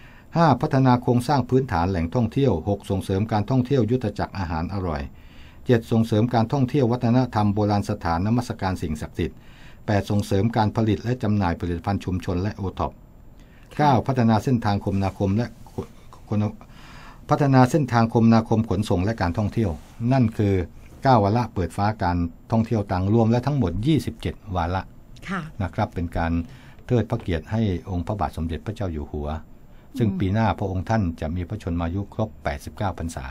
5. พัฒนาโครงสร้างพื้นฐานแหล่งท่องเที่ยว 6. ส่งเสริมการท่องเที่ยวยุทธจักรอาหารอร่อย 7. ส่งเสริมการท่องเที่ยววัฒนธรรมโบราณสถานนมัสการสิ่งศักดิ์สิทธิ์8ส่งเสริมการผลิตและจำหน่ายผลิตภัณฑ์ชุมชนและโอท็อป9พัฒนาเส้นทางคมนาคมและคนพัฒนาเส้นทางคมนาคมขนส่งและการท่องเที่ยว นั่นคือ 9 วาระเปิดฟ้าการท่องเที่ยวต่างรวมและทั้งหมด 27 วาระนะครับเป็นการเทิดพระเกียรติให้องค์พระบาทสมเด็จพระเจ้าอยู่หัว ซึ่งปีหน้าพระองค์ท่านจะมีพระชนมายุครบ 89พรรษา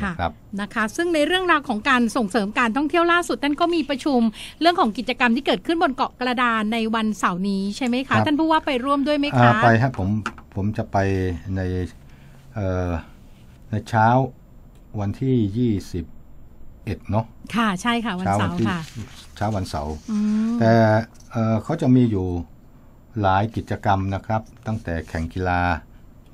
ค่ะ นะคะ ซึ่งในเรื่องราวของการส่งเสริมการท่องเที่ยวล่าสุดท่านก็มีประชุมเรื่องของกิจกรรมที่เกิดขึ้นบนเกาะกระดานในวันเสาร์นี้ใช่ไหมคะท่านผู้ว่าไปร่วมด้วยไหมคะไปครับผมผมจะไปในในเช้าวันที่ 21เนาะค่ะใช่ค่ะวันเสาร์ค่ะ เช้าวันเสาร์แต่เขาจะมีอยู่หลายกิจกรรมนะครับตั้งแต่แข่งกีฬา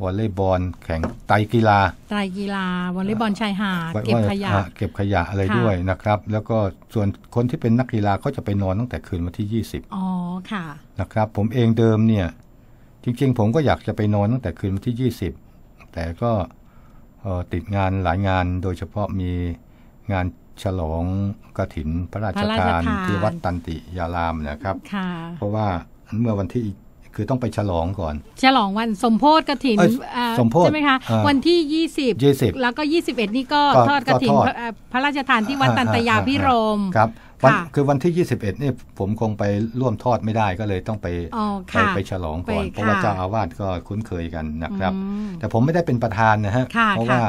วอลเลย์บอลแข่งไตกีฬาไตกีฬาวอลเลย์บอลชายหาดเก็บขยะเก็บขยะอะไรด้วยนะครับ แล้วก็ส่วนคนที่เป็นนักกีฬาเขาจะไปนอนตั้งแต่คืนวันที่20อ๋อค่ะนะครับ ผมเองเดิมเนี่ยจริงๆ ผมก็อยากจะไปนอนตั้งแต่คืนวันที่20แต่ก็ติดงานหลายงานโดยเฉพาะมีงานฉลองกระถินพระราชทานที่วัดตันติยารามนะครับเพราะว่าเมื่อวันที่คือต้องไปฉลองก่อน ฉลองวันสมโพธิกระถินใช่ไหมคะวันที่ 20ิบแล้วก็ 21 นี่ก็ทอดกระถินพระราชทานที่วัดตันตยาพิรมครับคือวันที่ 21 นี่ผมคงไปร่วมทอดไม่ได้ก็เลยต้องไปไปไปฉลองก่อนเพราะว่าเจ้าอาวาสก็คุ้นเคยกันนะครับ แต่ผมไม่ได้เป็นประธานนะฮะเพราะว่า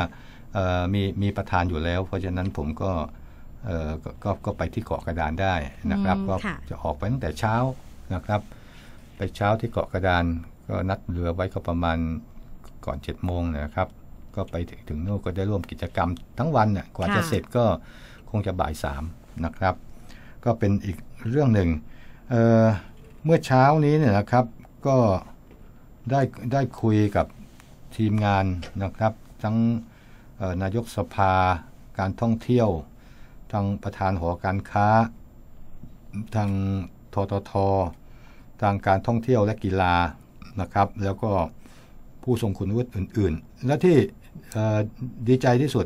มีมีประธานอยู่แล้ว เพราะฉะนั้นผมก็ก็ก็ไปที่เกาะกระดานได้นะครับ ก็จะออกไปตั้งแต่เช้านะครับไปเช้าที่เกาะกระดานก็นัดเรือไว้ก็ประมาณก่อน7จ็ดโมงนะครับ ก็ไปถึงโน่ก็ได้ร่วมกิจกรรม ทั้งวันน่ะกว่าจะเสร็จก็คงจะบ่ายสามนะครับ ก็เป็นอีกเรื่องหนึ่งเเมื่อเช้านี้เนี่ยนะครับก็ได้ได้คุยกับทีมงานนะครับ ทั้งนายกสภาการท่องเที่ยวทางประธานหอการค้าทางททททางการท่องเที่ยวและกีฬา นะครับ แล้วก็ผู้ทรงคุณวุฒิอื่นๆ และที่ดีใจที่สุด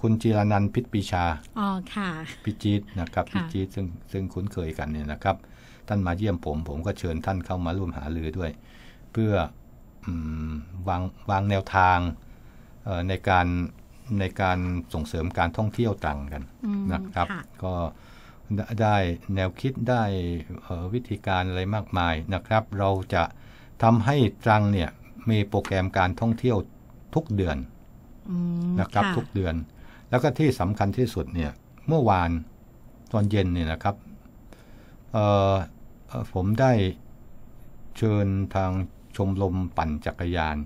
คุณจีรนันพิษปีชา อ๋อ ค่ะพิจิตนะครับพิจิตซึ่งซึ่งคุ้นเคยกันเนี่ยนะครับ ท่านมาเยี่ยมผม ผมก็เชิญท่านเข้ามาร่วมหาลือด้วย เพื่ออวางวางแนวทางในการในการส่งเสริมการท่องเที่ยวต่างกันนะครับ ก็ได้แนวคิดได้วิธีการอะไรมากมายนะครับ เราจะทำให้ตรังเนี่ย มีโปรแกรมการท่องเที่ยวทุกเดือนนะครับ ทุกเดือน แล้วก็ที่สำคัญที่สุดเนี่ย เมื่อวานตอนเย็นเนี่ยนะครับผมได้เชิญทางชมรมปั่นจักรยาน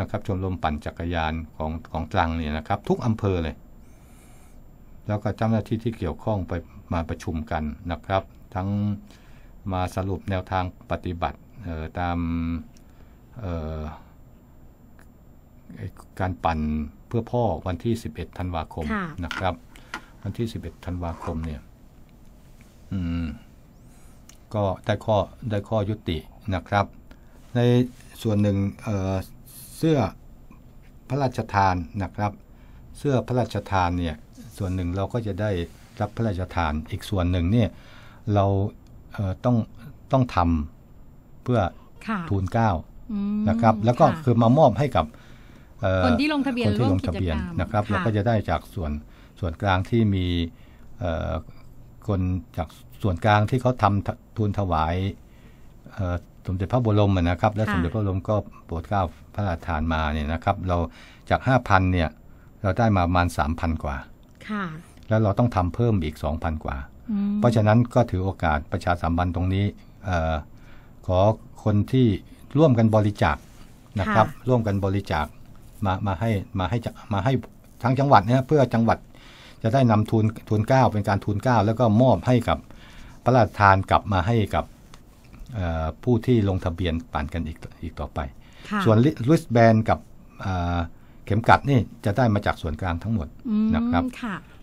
นะครับ ชมรมปั่นจักรยานของของตรังเนี่ยนะครับ ทุกอำเภอเลยแล้วก็เจ้าหน้าที่ที่เกี่ยวข้องไปมาประชุมกันนะครับ ทั้งมาสรุปแนวทางปฏิบัติ ตามการปั่นเพื่อพ่อวันที่ 11 ธันวาคมนะครับ วันที่11ธันวาคมเนี่ยก็ได้ข้อได้ข้อยุตินะครับ ในส่วนหนึ่งเเสื้อพระราชทานนะครับ เสื้อพระราชทานเนี่ยส่วนหนึ่งเราก็จะได้รับพระราชทานอีกส่วนหนึ่งเนี่ยเราเต้องต้องทำเพื่อทูลเก้านะครับ แล้วก็คือมามอบให้กับคนที่ลงทะเบียนร่วมกิจกรรมนะครับ เราก็จะได้จากส่วนส่วนกลางที่มีคนจากส่วนกลางที่เขาทำทูลถวายสมเด็จพระบรมนะครับ และสมเด็จพระบรมก็โปรดเกล้าพระราชทานมาเนี่ยนะครับ เราจากห้าพันเนี่ยเราได้มาประมาณสามพันกว่าแล้วเราต้องทำเพิ่มอีก 2,000 กว่า เพราะฉะนั้นก็ถือโอกาสประชาสัมพันธ์ตรงนี้ขอคนที่ร่วมกันบริจาคนะครับ ร่วมกันบริจาคมามาให้มาให้มาให้ทั้งจังหวัดเนี่ยเพื่อจังหวัดจะได้นำทุนทุนเก้าเป็นการทุนเก้าแล้วก็มอบให้กับพระราชทานกลับมาให้กับผู้ที่ลงทะเบียนปั่นกันอีกอีกต่อไป ส่วนลิสแบนกับเข็มกัดนี่จะได้มาจากส่วนกลางทั้งหมดนะครับ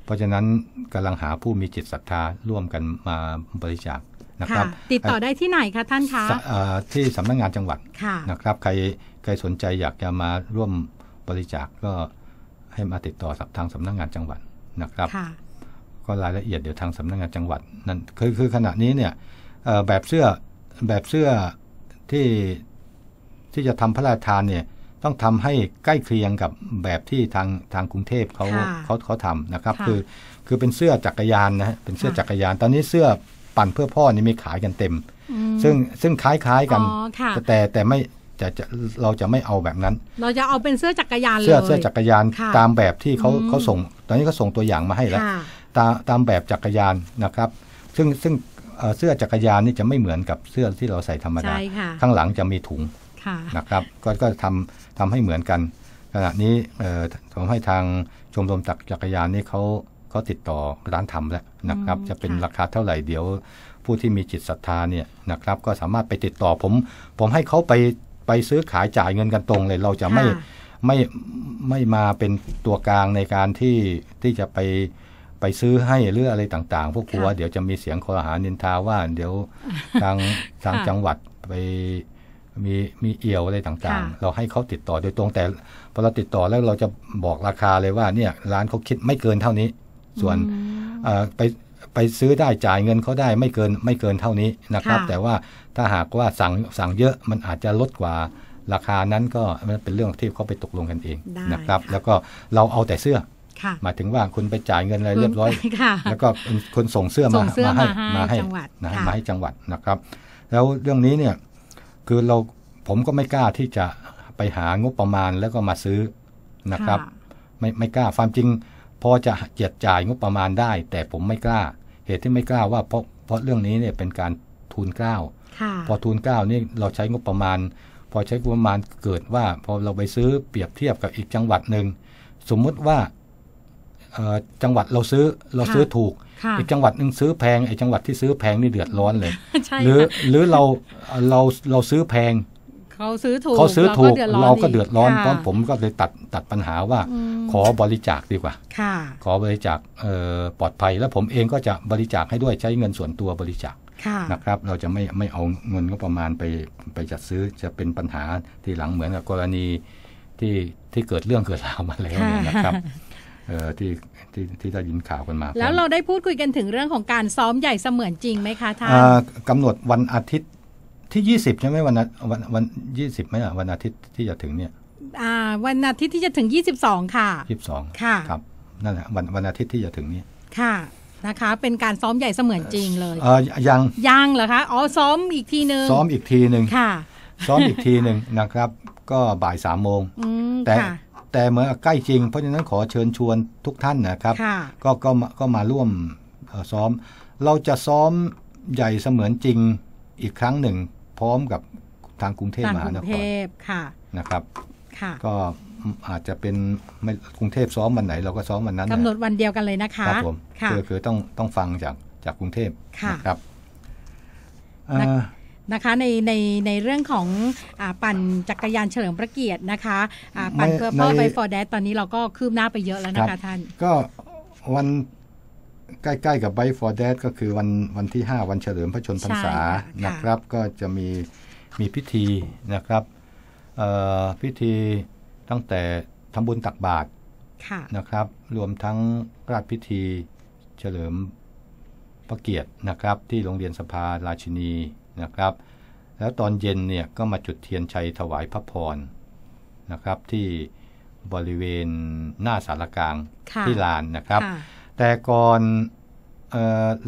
เพราะฉะนั้นกำลังหาผู้มีจิตศรัทธาร่วมกันมาบริจาคนะครับติดต่อได้ที่ไหนคะท่านคะที่สำนักงานจังหวัดนะครับใครใครสนใจอยากจะมาร่วมบริจาคก็ให้มาติดต่อสับทางสำนักงานจังหวัดนะครับก็รายละเอียดเดี๋ยวทางสำนักงานจังหวัดนั่นคือคือขณะนี้เนี่ยแบบเสื้อแบบเสื้อที่ที่จะทำพระราชทานเนี่ยต้องทำให้ใกล้เคียงกับแบบที่ทางทางกรุงเทพเขาเขาเขาทำนะครับ คือ คือเป็นเสื้อจักรยานนะฮะเป็นเสื้อจักรยาน ตอนนี้เสื้อปั่นเพื่อพ่อนี่มีขายกันเต็ม ซึ่งซึ่งคล้ายๆกันแต่แต่ไม่จะจะเราจะไม่เอาแบบนั้น เราจะเอาเป็นเสื้อจักรยานเลยเสื้อเสื้อจักรยานตามแบบที่เขาเขาส่ง ตอนนี้เขาส่งตัวอย่างมาให้แล้วตามตามแบบจักรยานนะครับ ซึ่งซึ่งเสื้อจักรยานนี่จะไม่เหมือนกับเสื้อที่เราใส่ธรรมดาข้างหลังจะมีถุงนะครับ ก็ก็ทำทำให้เหมือนกัน ขณะนี้ทำให้ทางชมรมตักจักรยานนี่เขาเขาติดต่อร้านทำแล้วนะครับ จะเป็นราคาเท่าไหร่เดี๋ยว ผู้ที่มีจิตศรัทธาเนี่ยนะครับ ก็สามารถไปติดต่อผม ผมให้เขาไปไปซื้อขายจ่ายเงินกันตรงเลยเราจะไม่ไม่ไม่มาเป็นตัวกลางในการที่ที่จะไป ไปซื้อให้หรืออะไรต่างๆพวกกลัว เดี๋ยวจะมีเสียงคอหานินทาว่า เดี๋ยวทางทางจังหวัดไปมีมีเอี่ยวอะไรต่างๆ เราให้เขาติดต่อโดยตรงแต่พอเราติดต่อแล้วเราจะบอกราคาเลยว่าเนี่ย ร้านเขาคิดไม่เกินเท่านี้ ส่วนไปไปซื้อได้จ่ายเงินเขาได้ไม่เกินไม่เกินเท่านี้นะครับ แต่ว่าถ้าหากว่าสั่งสั่งเยอะมันอาจจะลดกว่าราคานั้นก็มันเป็นเรื่องที่เขาไปตกลงกันเองนะครับ แล้วก็เราเอาแต่เสื้อหมายถึงว่าคุณไปจ่ายเงินอะไรเรียบร้อย แล้วก็คนส่งเสื้อมามาให้มาให้มาให้จังหวัดนะครับ แล้วเรื่องนี้เนี่ยคือเราผมก็ไม่กล้าที่จะไปหางบประมาณแล้วก็มาซื้อนะครับ ไม่ไม่กล้าความจริง พอจะเจียดจ่ายงบประมาณได้ แต่ผมไม่กล้า เหตุที่ไม่กล้า ว่าเพราะเพราะเรื่องนี้เนี่ยเป็นการทุนเกล้าพอทุนเกล้า นี่เราใช้งบประมาณ พอใช้งบประมาณเกิดว่าพอเราไปซื้อเปรียบเทียบกับอีกจังหวัดหนึ่งสมมุติว่าจังหวัดเราซื้อเราซื้อถูกอีกจังหวัดนึงซื้อแพงไอ้จังหวัดที่ซื้อแพงนี่เดือดร้อนเลย หรือหรือเราเราเราซื้อแพงเขาซื้อถูกเราก็เดือดร้อนเพราะผมก็เลยตัดตัดปัญหาว่า ขอบริจาคดีกว่าขอบริจาคปลอดภัยแล้วผมเองก็จะบริจาคให้ด้วยใช้เงินส่วนตัวบริจาคนะครับ เราจะไม่ไม่เอาเงินก็ประมาณไปไปจัดซื้อจะเป็นปัญหาทีหลังเหมือนกับกรณีที่ที่เกิดเรื่องเกิดราวมาแล้วนะครับที่ที่ที่ได้ยินข่าวกันมา แล้วเราได้พูดคุยกันถึงเรื่องของการซ้อมใหญ่เสมือนจริงไหมคะท่านกำหนดวันอาทิตย์ที่20ใช่ไหมวันวันวันยี่สิบไหมอ่ะวันอาทิตย์ที่จะถึงเนี่ยวันอาทิตย์ที่จะถึง 22 ค่ะ22ค่ะครับนั่นแหละวันวันอาทิตย์ที่จะถึงเนี่ยค่ะนะคะ เป็นการซ้อมใหญ่เสมือนจริงเลย เออยังยังเหรอคะอ๋อซ้อมอีกทีหนึ่งซ้อมอีกทีหนึ่งค่ะ ซ้อมอีกทีหนึ่งนะครับก็บ่ายสามโมงแต่แต่เมื่อใกล้จริง เพราะฉะนั้นขอเชิญชวนทุกท่านนะครับก็ก็ก็มาร่วมซ้อม เราจะซ้อมใหญ่เสมือนจริงอีกครั้งหนึ่งพร้อมกับทางกรุงเทพมหานครนะครับก็อาจจะเป็นไม่กรุงเทพซ้อมวันไหนเราก็ซ้อมวันนั้นกำหนดวันเดียวกันเลยนะคะครับผมคือคือต้องต้องฟังจากจากกรุงเทพนะครับนะคะในในในเรื่องของอปั่นจักรยานเฉลิมพระเกียรตินะคะปั่นเพื่อพ่อใไปฟอร์แดตอนนี้เราก็คืบหน้าไปเยอะแล้วนะคคะท่านก็วันใกล้ๆกับไบฟอร์เดก็คือวันวันที่ 5 วันเฉลิมพระชนพรรษานะครับก็จะมีมีพิธีนะครับพิธีตั้งแต่ทำบุญตักบาตรนะครับรวมทั้งราชพิธีเฉลิมพระเกียรตินะครับ ที่โรงเรียนสภาราชินีนะครับแล้วตอนเย็นเนี่ยก็มาจุดเทียนชัยถวายพระพรนะครับ ที่บริเวณหน้าสารกลางที่ลานนะครับ แต่ก่อน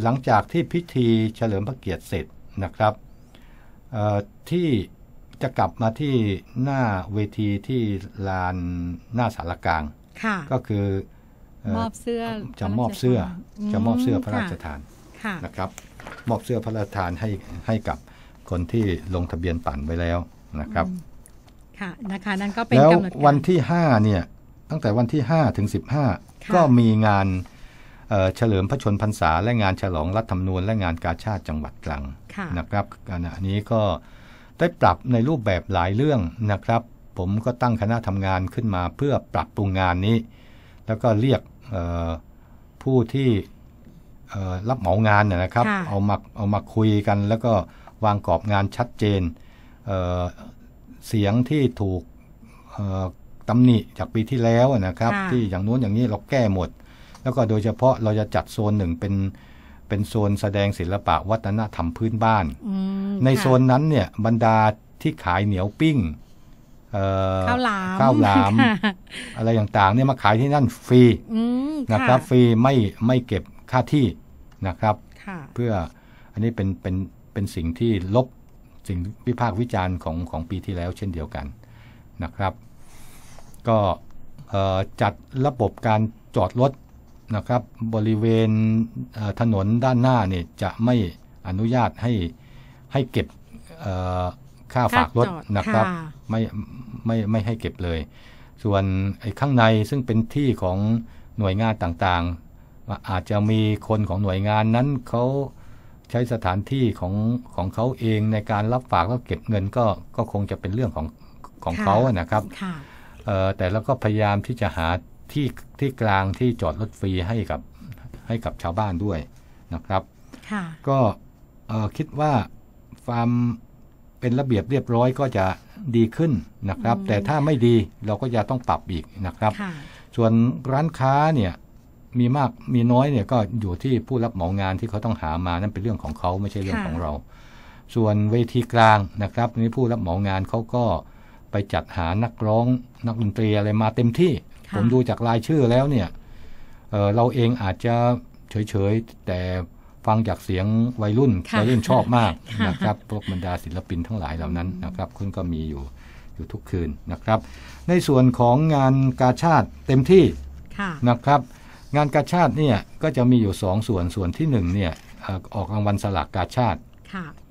หลังจากที่พิธีเฉลิมพระเกียรติเสร็จนะครับที่จะกลับมาที่หน้าเวทีที่ลานหน้าสารกลาง ก็คือมอบเสื้อจะมอบเสื้อจะมอบเสื้อพระราชทานนะครับมอบเสื้อพระราชทานให้ให้กับคนที่ลงทะเบียนปั่นไว้แล้วนะครับค่ะนะคะนั่นก็เป็นแล้ววันที่ 5 เนี่ย ตั้งแต่วันที่ 5 ถึง 15 ก็มีงาน เฉลิมพระชนพรรษาและงานฉลองรัฐธรรมนูญและงานกาชาติจังหวัดกลางนะครับขณะนี้ก็ได้ปรับในรูปแบบหลายเรื่องนะครับ ผมก็ตั้งคณะทำงานขึ้นมาเพื่อปรับปรุงงานนี้ แล้วก็เรียกผู้ที่รับเหมางานเนี่ยนะครับ เอามาเอามาคุยกัน แล้วก็วางกรอบงานชัดเจนเเสียงที่ถูกตำหนิจากปีที่แล้วนะครับ ที่อย่างนู้นอย่างนี้เราแก้หมด แล้วก็โดยเฉพาะเราจะจัดโซนหนึ่งเป็นเป็นโซนแสดงศิลปะวัฒนธรรมพื้นบ้านในโซนนั้นเนี่ยบรรดาที่ขายเหนียวปิ้งข้าวหลามข้าวหลาม อะไรต่างๆเนี่ยมาขายที่นั่นฟรีนะครับฟรีไม่ไม่เก็บค่าที่นะครับเพื่ออันนี้เป็นเป็นเป็นสิ่งที่ลบสิ่งวิพากษ์วิจารณ์ของของปีที่แล้วเช่นเดียวกันนะครับ ก็จัดระบบการจอดรถนะครับ บริเวณถนนด้านหน้าเนี่ยจะไม่อนุญาตให้ให้เก็บค่าฝากรถนะครับไม่ไม่ไม่ให้เก็บเลย ส่วนไอ้ข้างในซึ่งเป็นที่ของหน่วยงานต่างอาจจะมีคนของหน่วยงานนั้นเขาใช้สถานที่ของของเขาเองในการรับฝากแล้วเก็บเงินก็ก็คงจะเป็นเรื่องของของเขานะครับแต่เราก็พยายามที่จะหาที่ที่กลางที่จอดรถฟรีให้กับให้กับชาวบ้านด้วยนะครับก็คิดว่าความเป็นระเบียบเรียบร้อยก็จะดีขึ้นนะครับ แต่ถ้าไม่ดีเราก็จะต้องปรับอีกนะครับส่วนร้านค้าเนี่ยมีมากมีน้อยเนี่ยก็อยู่ที่ผู้รับเหมางานที่เขาต้องหามา นั่นเป็นเรื่องของเขาไม่ใช่เรื่องของเรา ส่วนเวทีกลางนะครับนี่ผู้รับเหมางานเขาก็ไปจัดหานักร้องนักดนตรีอะไรมาเต็มที่ ผมดูจากรายชื่อแล้วเนี่ยเเราเองอาจจะเฉยๆแต่ฟังจากเสียงวัยรุ่นวัยรุ่นชอบมากนะครับพวกบรรดาศิลปินทั้งหลายเหล่านั้นนะครับ คุณก็มีอยู่อยู่ทุกคืนนะครับ ในส่วนของงานกาชาติเต็มที่นะครับงานกาชาติเนี่ยก็จะมีอยู่2สส่วนส่วนที่1เนี่ยออกรางวัลสลากกาชาติ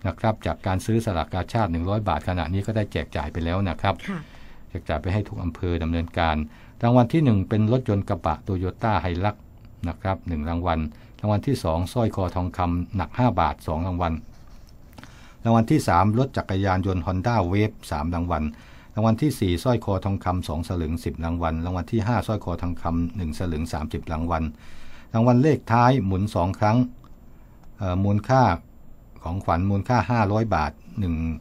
นะครับ จากการซื้อสลากกาชาติ100 บาทขณะนี้ก็ได้แจกจ่ายไปแล้วนะครับแจกจ่ายไปให้ทุกอำเภอดำเนินการ รางวัลที่1เป็นรถยนต์กระบะโตโยต้าไฮลักนะครับหรางวัลรางวัลที่2สร้อยคอทองคำหนัก 5 บาท2รางวัลรางวัลที่ 3 รถจักรยานยนต์ Honda Wave 3รางวัลรางวัลที่4สร้อยคอทองคำสองสลึง10 รางวัล รางวัลที่5สร้อยคอทองคำหนึ่งสลึง30รางวัล รางวัลเลขท้ายหมุน 2 ครั้งมูลค่าของขวัญมูลค่า 500 บาท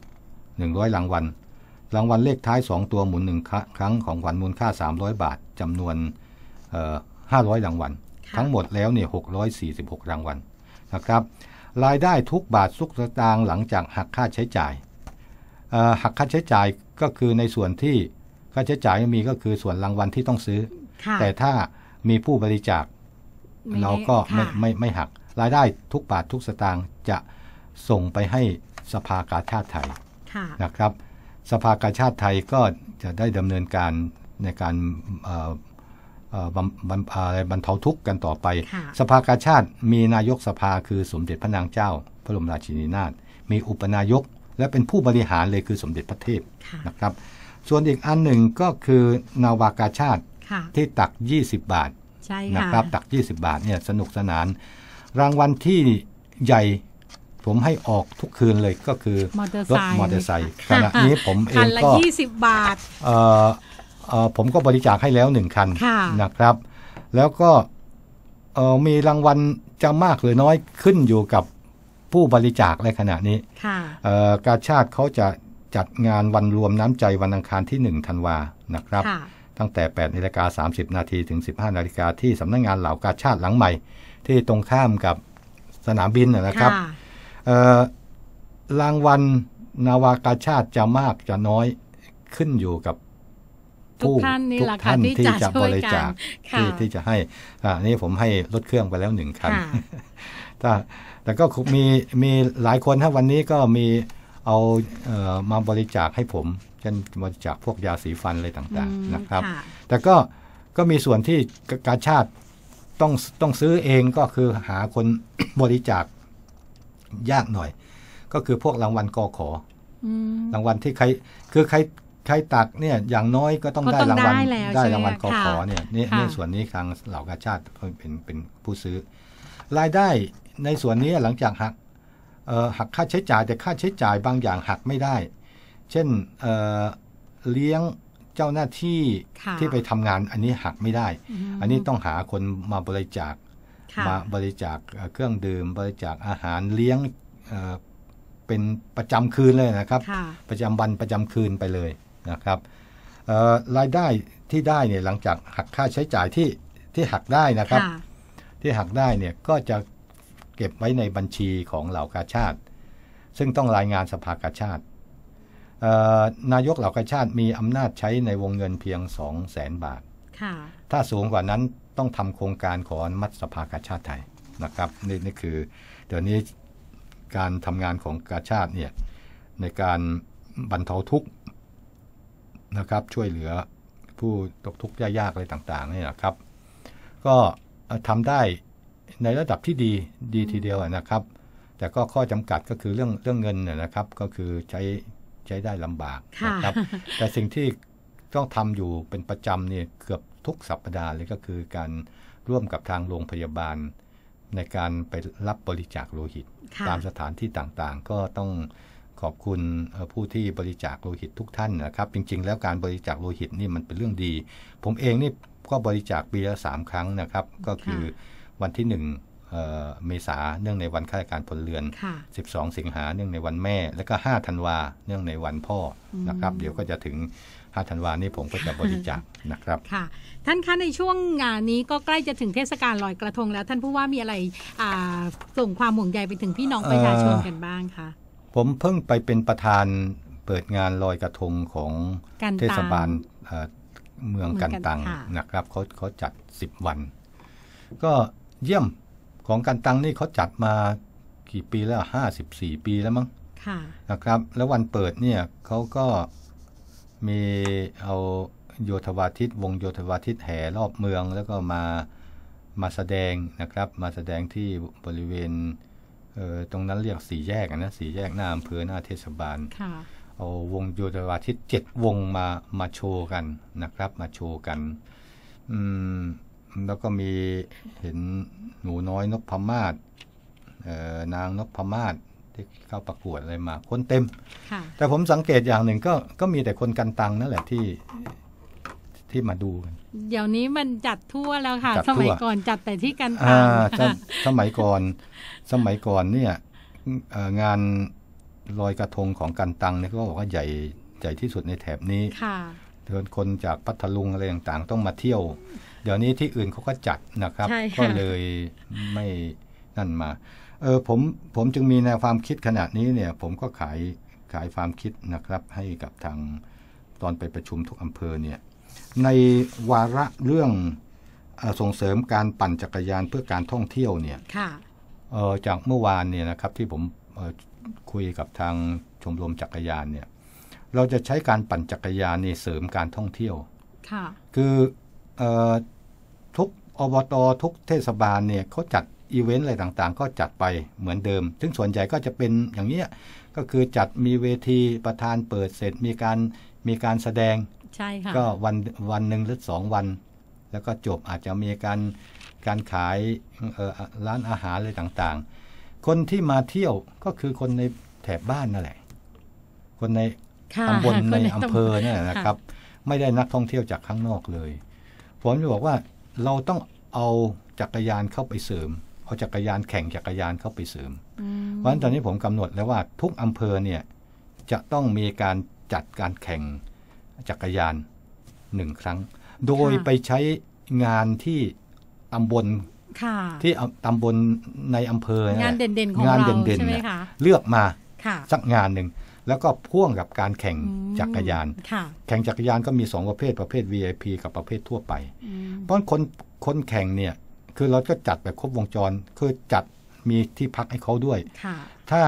1 100รางวัล รางวัลเลขท้าย 2 ตัวหมุน 1 ครั้งของขวัญมูลค่า 300 บาทจำนวน500รางวัลทั้งหมดแล้วเนี่ย646 รางวัลนะครับรายได้ทุกบาททุกสตางค์หลังจากหักค่าใช้จ่ายหักค่าใช้จ่ายก็คือในส่วนที่ค่าใช้จ่ายมีก็คือส่วนรางวัลที่ต้องซื้อ แต่ถ้ามีผู้บริจาคเราก็ไม่ไม่ไม่หักรายได้ทุกบาททุกสตางค์จะส่งไปให้สภากาชาติไทยนะครับ สภากาชาติไทยก็จะได้ดำเนินการในการบรรเทาทุกข์กันต่อไป สภากาชาติมีนายกสภาคือสมเด็จพระนางเจ้า พระบรมราชินีนาถมีอุปนายกและเป็นผู้บริหารเลยคือสมเด็จพระเทพนะครับ ส่วนอีกอันหนึ่งก็คือนาวากาชาติที่ตัก 20 บาทนะครับ ตัก 20 บาทเนี่ยสนุกสนาน รางวัลที่ใหญ่ผมให้ออกทุกคืนเลยก็คือรถมอเตอร์ไซค์ขณะนี้ผมเองก็20 บาท ผมก็บริจาคให้แล้วหนึ่งคันนะครับ แล้วก็มีรางวัลจะมากหรือน้อยขึ้นอยู่กับผู้บริจาคในขณะนี้การชาติเขาจะจัดงานวันรวมน้ำใจวันอังคารที่1ธันวานะครับตั้งแต่8นาฬิกา30นาทีถึง 15นาฬิกาที่สำนักงงานเหล่ากาชาติหลังใหม่ ที่ตรงข้ามกับสนามบินนะครับรางวัลนาวากาชาติจะมากจะน้อยขึ้นอยู่กับ ทุกท่านนี่แหละค่ะที่จะบริจาคที่ที่จะให้อ่านี่ผมให้รถเครื่องไปแล้วหนึ่งคันถ้แต่ก็มีมีหลายคนถ้าวันนี้ก็มีเอาเออมาบริจาคให้ผม เช่นบริจาคพวกยาสีฟันอะไรต่าง ๆนะครับ แต่ก็ก็มีส่วนที่การชาติต้องต้องซื้อเองก็คือหาคนบริจาคยากหน่อย ก็คือพวกรางวัลกอขอรางวัลที่ใครคือใครใครตักเนี่ยอย่างน้อยก็ต้องได้รางวัลได้รางวัลกอขอเนี่ยนี่ส่วนนี้ทางเหล่ากาชาติเป็นเป็นผู้ซื้อ รายได้ในส่วนนี้หลังจากหักหักค่าใช้จ่าย แต่ค่าใช้จ่ายบางอย่างหักไม่ได้ เช่นเเลี้ยงเจ้าหน้าที่ที่ไปทำงาน อันนี้หักไม่ได้ อันนี้ต้องหาคนมาบริจาค มาบริจาคเครื่องดื่ม บริจาคอาหารเลี้ยงเป็นประจำคืนเลยนะครับ ประจำวันประจำคืนไปเลยนะครับรายได้ที่ได้เนี่ยหลังจากหักค่าใช้จ่ายที่ที่หักได้นะครับ ที่หักได้เนี่ยก็จะเก็บไว้ในบัญชีของเหล่ากาชาติ ซึ่งต้องรายงานสภากาชาตินายกเหล่ากาชาติมีอำนาจใช้ในวงเงินเพียง2 0 0แสนบาท ถ้าสูงกว่านั้นต้องทำโครงการขออนุมัติสภากาชาติไทยนะครับนี่นี่คือเดี๋ยวนี้การทำงานของกาชาติเนี่ยในการบรรเทาทุกข์นะครับช่วยเหลือผู้ตกทุกข์ยากๆอะไรต่างๆนี่นะครับก็ทำได้ในระดับที่ดีดีทีเดียวนะครับ แต่ก็ข้อจำกัดก็คือเรื่องเรื่องเงินนะครับ ก็คือใช้ใช้ได้ลำบากนะครับ แต่สิ่งที่ต้องทำอยู่เป็นประจำเนี่ยเกือบทุกสัปดาห์เลยก็คือการร่วมกับทางโรงพยาบาลในการไปรับบริจาคโลหิตตามสถานที่ต่างๆ ก็ต้องขอบคุณผู้ที่บริจาคโลหิตทุกท่านนะครับ จริง ๆ แล้วการบริจาคโลหิตนี่มันเป็นเรื่องดี ผมเองนี่ก็บริจาคปีละสามครั้งนะครับ ก็คือวันที่หนึ่งเมษาเนื่องในวันข้าราชการพลเรือน12สิงหาเนื่องในวันแม่ และก็ 5ธันวาเนื่องในวันพ่อนะครับ เดี๋ยวก็จะถึง 5ธันวานี่ผมก็จะบริจาคนะครับ ค่ะ ท่านคะในช่วงงานนี้ก็ใกล้จะถึงเทศกาลลอยกระทงแล้วท่านผู้ว่ามีอะไรส่งความห่วงใยไปถึงพี่น้องประชาชนกันบ้างคะ ผมเพิ่งไปเป็นประธานเปิดงานลอยกระทงของเทศบาลเมืองกันตังนะครับเขาเขาจัด10วัน ก็เยี่ยมของการตังนี่เขาจัดมากี่ปีแล้วห้าสิบสี่ปีแล้วมั้งนะครับ แล้ววันเปิดเนี่ยเขาก็มีเอาโยธวาทิตวงโยธวาทิตแห่รอบเมืองแล้วก็มามาแสดงนะครับ มาแสดงที่บริเวณตรงนั้นเรียกสี่แยกนะ สี่แยกหน้าอำเภอหน้าเทศบาลเอาวงโยธวาทิตเจ็ดวงมามาโชว์กันนะครับ มาโชว์กันแล้วก็มีเห็นหนูน้อยนกพมาศนางนกพมาศที่เข้าประกวดอะไรมา คนเต็มแต่ผมสังเกตอย่างหนึ่งก็ก็มีแต่คนกันตังนั่นแหละที่ที่มาดูกันเดี๋ยวนี้มันจัดทั่วแล้วค่ะ สมัยก่อนจัดแต่ที่กันตังสมัยก่อนสมัยก่อนเนี่ยงานลอยกระทงของกันตังเนี่ยก็บอกว่าใหญ่ใหญ่ที่สุดในแถบนี้ค่ะคนจากพัทลุงอะไรต่าง ๆ ต้องมาเที่ยวเดี๋ยวนี้ที่อื่นเขาก็จัดนะครับ ก็เลยไม่นั่นมา เออผมผมจึงมีแนวความคิดขนาดนี้เนี่ย ผมก็ขายขายความคิดนะครับ ให้กับทางตอนไปประชุมทุกอำเภอเนี่ย ในวาระเรื่องส่งเสริมการปั่นจักรยานเพื่อการท่องเที่ยวเนี่ยจากเมื่อวานเนี่ยนะครับที่ผมคุยกับทางชมรมจักรยานเนี่ย เราจะใช้การปั่นจักรยานนี่เสริมการท่องเที่ยวคคือออบตทุกเทศบาลเนี่ยเขาจัดอีเวนต์อะไรต่างๆ ก็จัดไปเหมือนเดิม ซึ่งส่วนใหญ่ก็จะเป็นอย่างนี้ก็คือจัดมีเวทีประธานเปิดเสร็จมีการมีการแสดง ใช่ค่ะก็วันวันหนึ่งหรือสองวัน แล้วก็จบอาจจะมีการการขายร้านอาหารอะไรต่างๆ คนที่มาเที่ยวก็คือคนในแถบบ้านนั่นแหละ คนในตำบลในอำเภอเนี่ยนะครับ ไม่ได้นักท่องเที่ยวจากข้างนอกเลยผมจะบอกว่าเราต้องเอาจักรยานเข้าไปเสริมเอาจักรยานแข่งจักรยานเข้าไปเสริมเพราะฉะนั้นตอนนี้ผมกำหนดแล้วว่าทุกอำเภอเนี่ยจะต้องมีการจัดการแข่งจักรยานหนึ่งครั้ง โดยไปใช้งานที่ํำบลที่ตำบลในอำเภองานเด่นๆของเราใช่ไหมคะเลือกมาสักงานหนึ่งแล้วก็พ่วงกับการแข่งจักรยาน แข่งจักรยานก็มีสองประเภท ประเภท VIP กับประเภททั่วไป เพราะคนคนแข่งเนี่ย คือเราก็จัดแบบครบวงจร คือจัดมีที่พักให้เขาด้วย ถ้า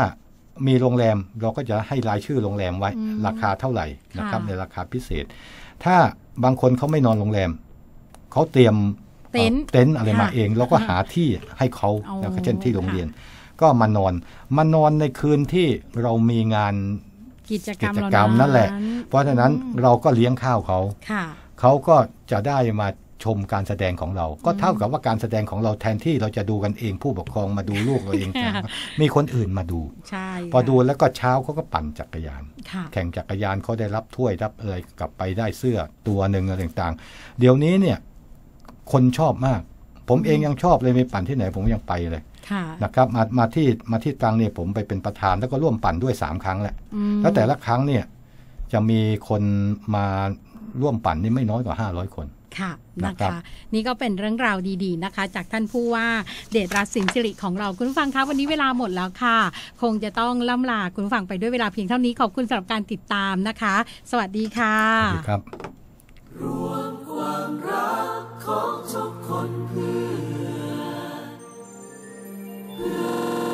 มีโรงแรมเราก็จะให้รายชื่อโรงแรมไว้ ราคาเท่าไหร่นะครับในราคาพิเศษ ถ้าบางคนเขาไม่นอนโรงแรม เขาเตรียม เต็นท์อะไรมาเอง เราก็หาที่ให้เขาเช่นที่โรงเรียน ก็มานอน มานอนในคืนที่เรามีงานกิจกรรมนั่นแหละ เพราะฉะนั้นเราก็เลี้ยงข้าวเขา เขาก็จะได้มาชมการแสดงของเรา ก็เท่ากับว่าการแสดงของเราแทนที่เราจะดูกันเองผู้ปกครองมาดูลูกเราเองมีคนอื่นมาดูพอดูแล้วก็เช้าเขาก็ปั่นจักรยาน แข่งจักรยานเขาได้รับถ้วยรับเอ่ยกลับไปได้เสื้อตัวหนึ่งอะไรต่าง ๆ เดี๋ยวนี้เนี่ย คนชอบมาก ผมเองยังชอบเลยไปปั่นที่ไหนผมยังไปเลยนะครับมามาที่มาที่ตังเนี่ยผมไปเป็นประธานแล้วก็ร่วมปั่นด้วยสามครั้งแหละแล้วแต่ละครั้งเนี่ยจะมีคนมาร่วมปั่นนี่ไม่น้อยกว่าห้าร้อยคนค่ะนะคะนี่ก็เป็นเรื่องราวดีๆนะคะจากท่านผู้ว่าเดชรัศนินสิริของเราคุณฟังคะวันนี้เวลาหมดแล้วค่ะ คงจะต้องล่ำลาคุณฟังไปด้วยเวลาเพียงเท่านี้ขอบคุณสำหรับการติดตามนะคะ สวัสดีค่ะ สวัสดี ครับ รวมความรักของทุกคนเพื่อ Música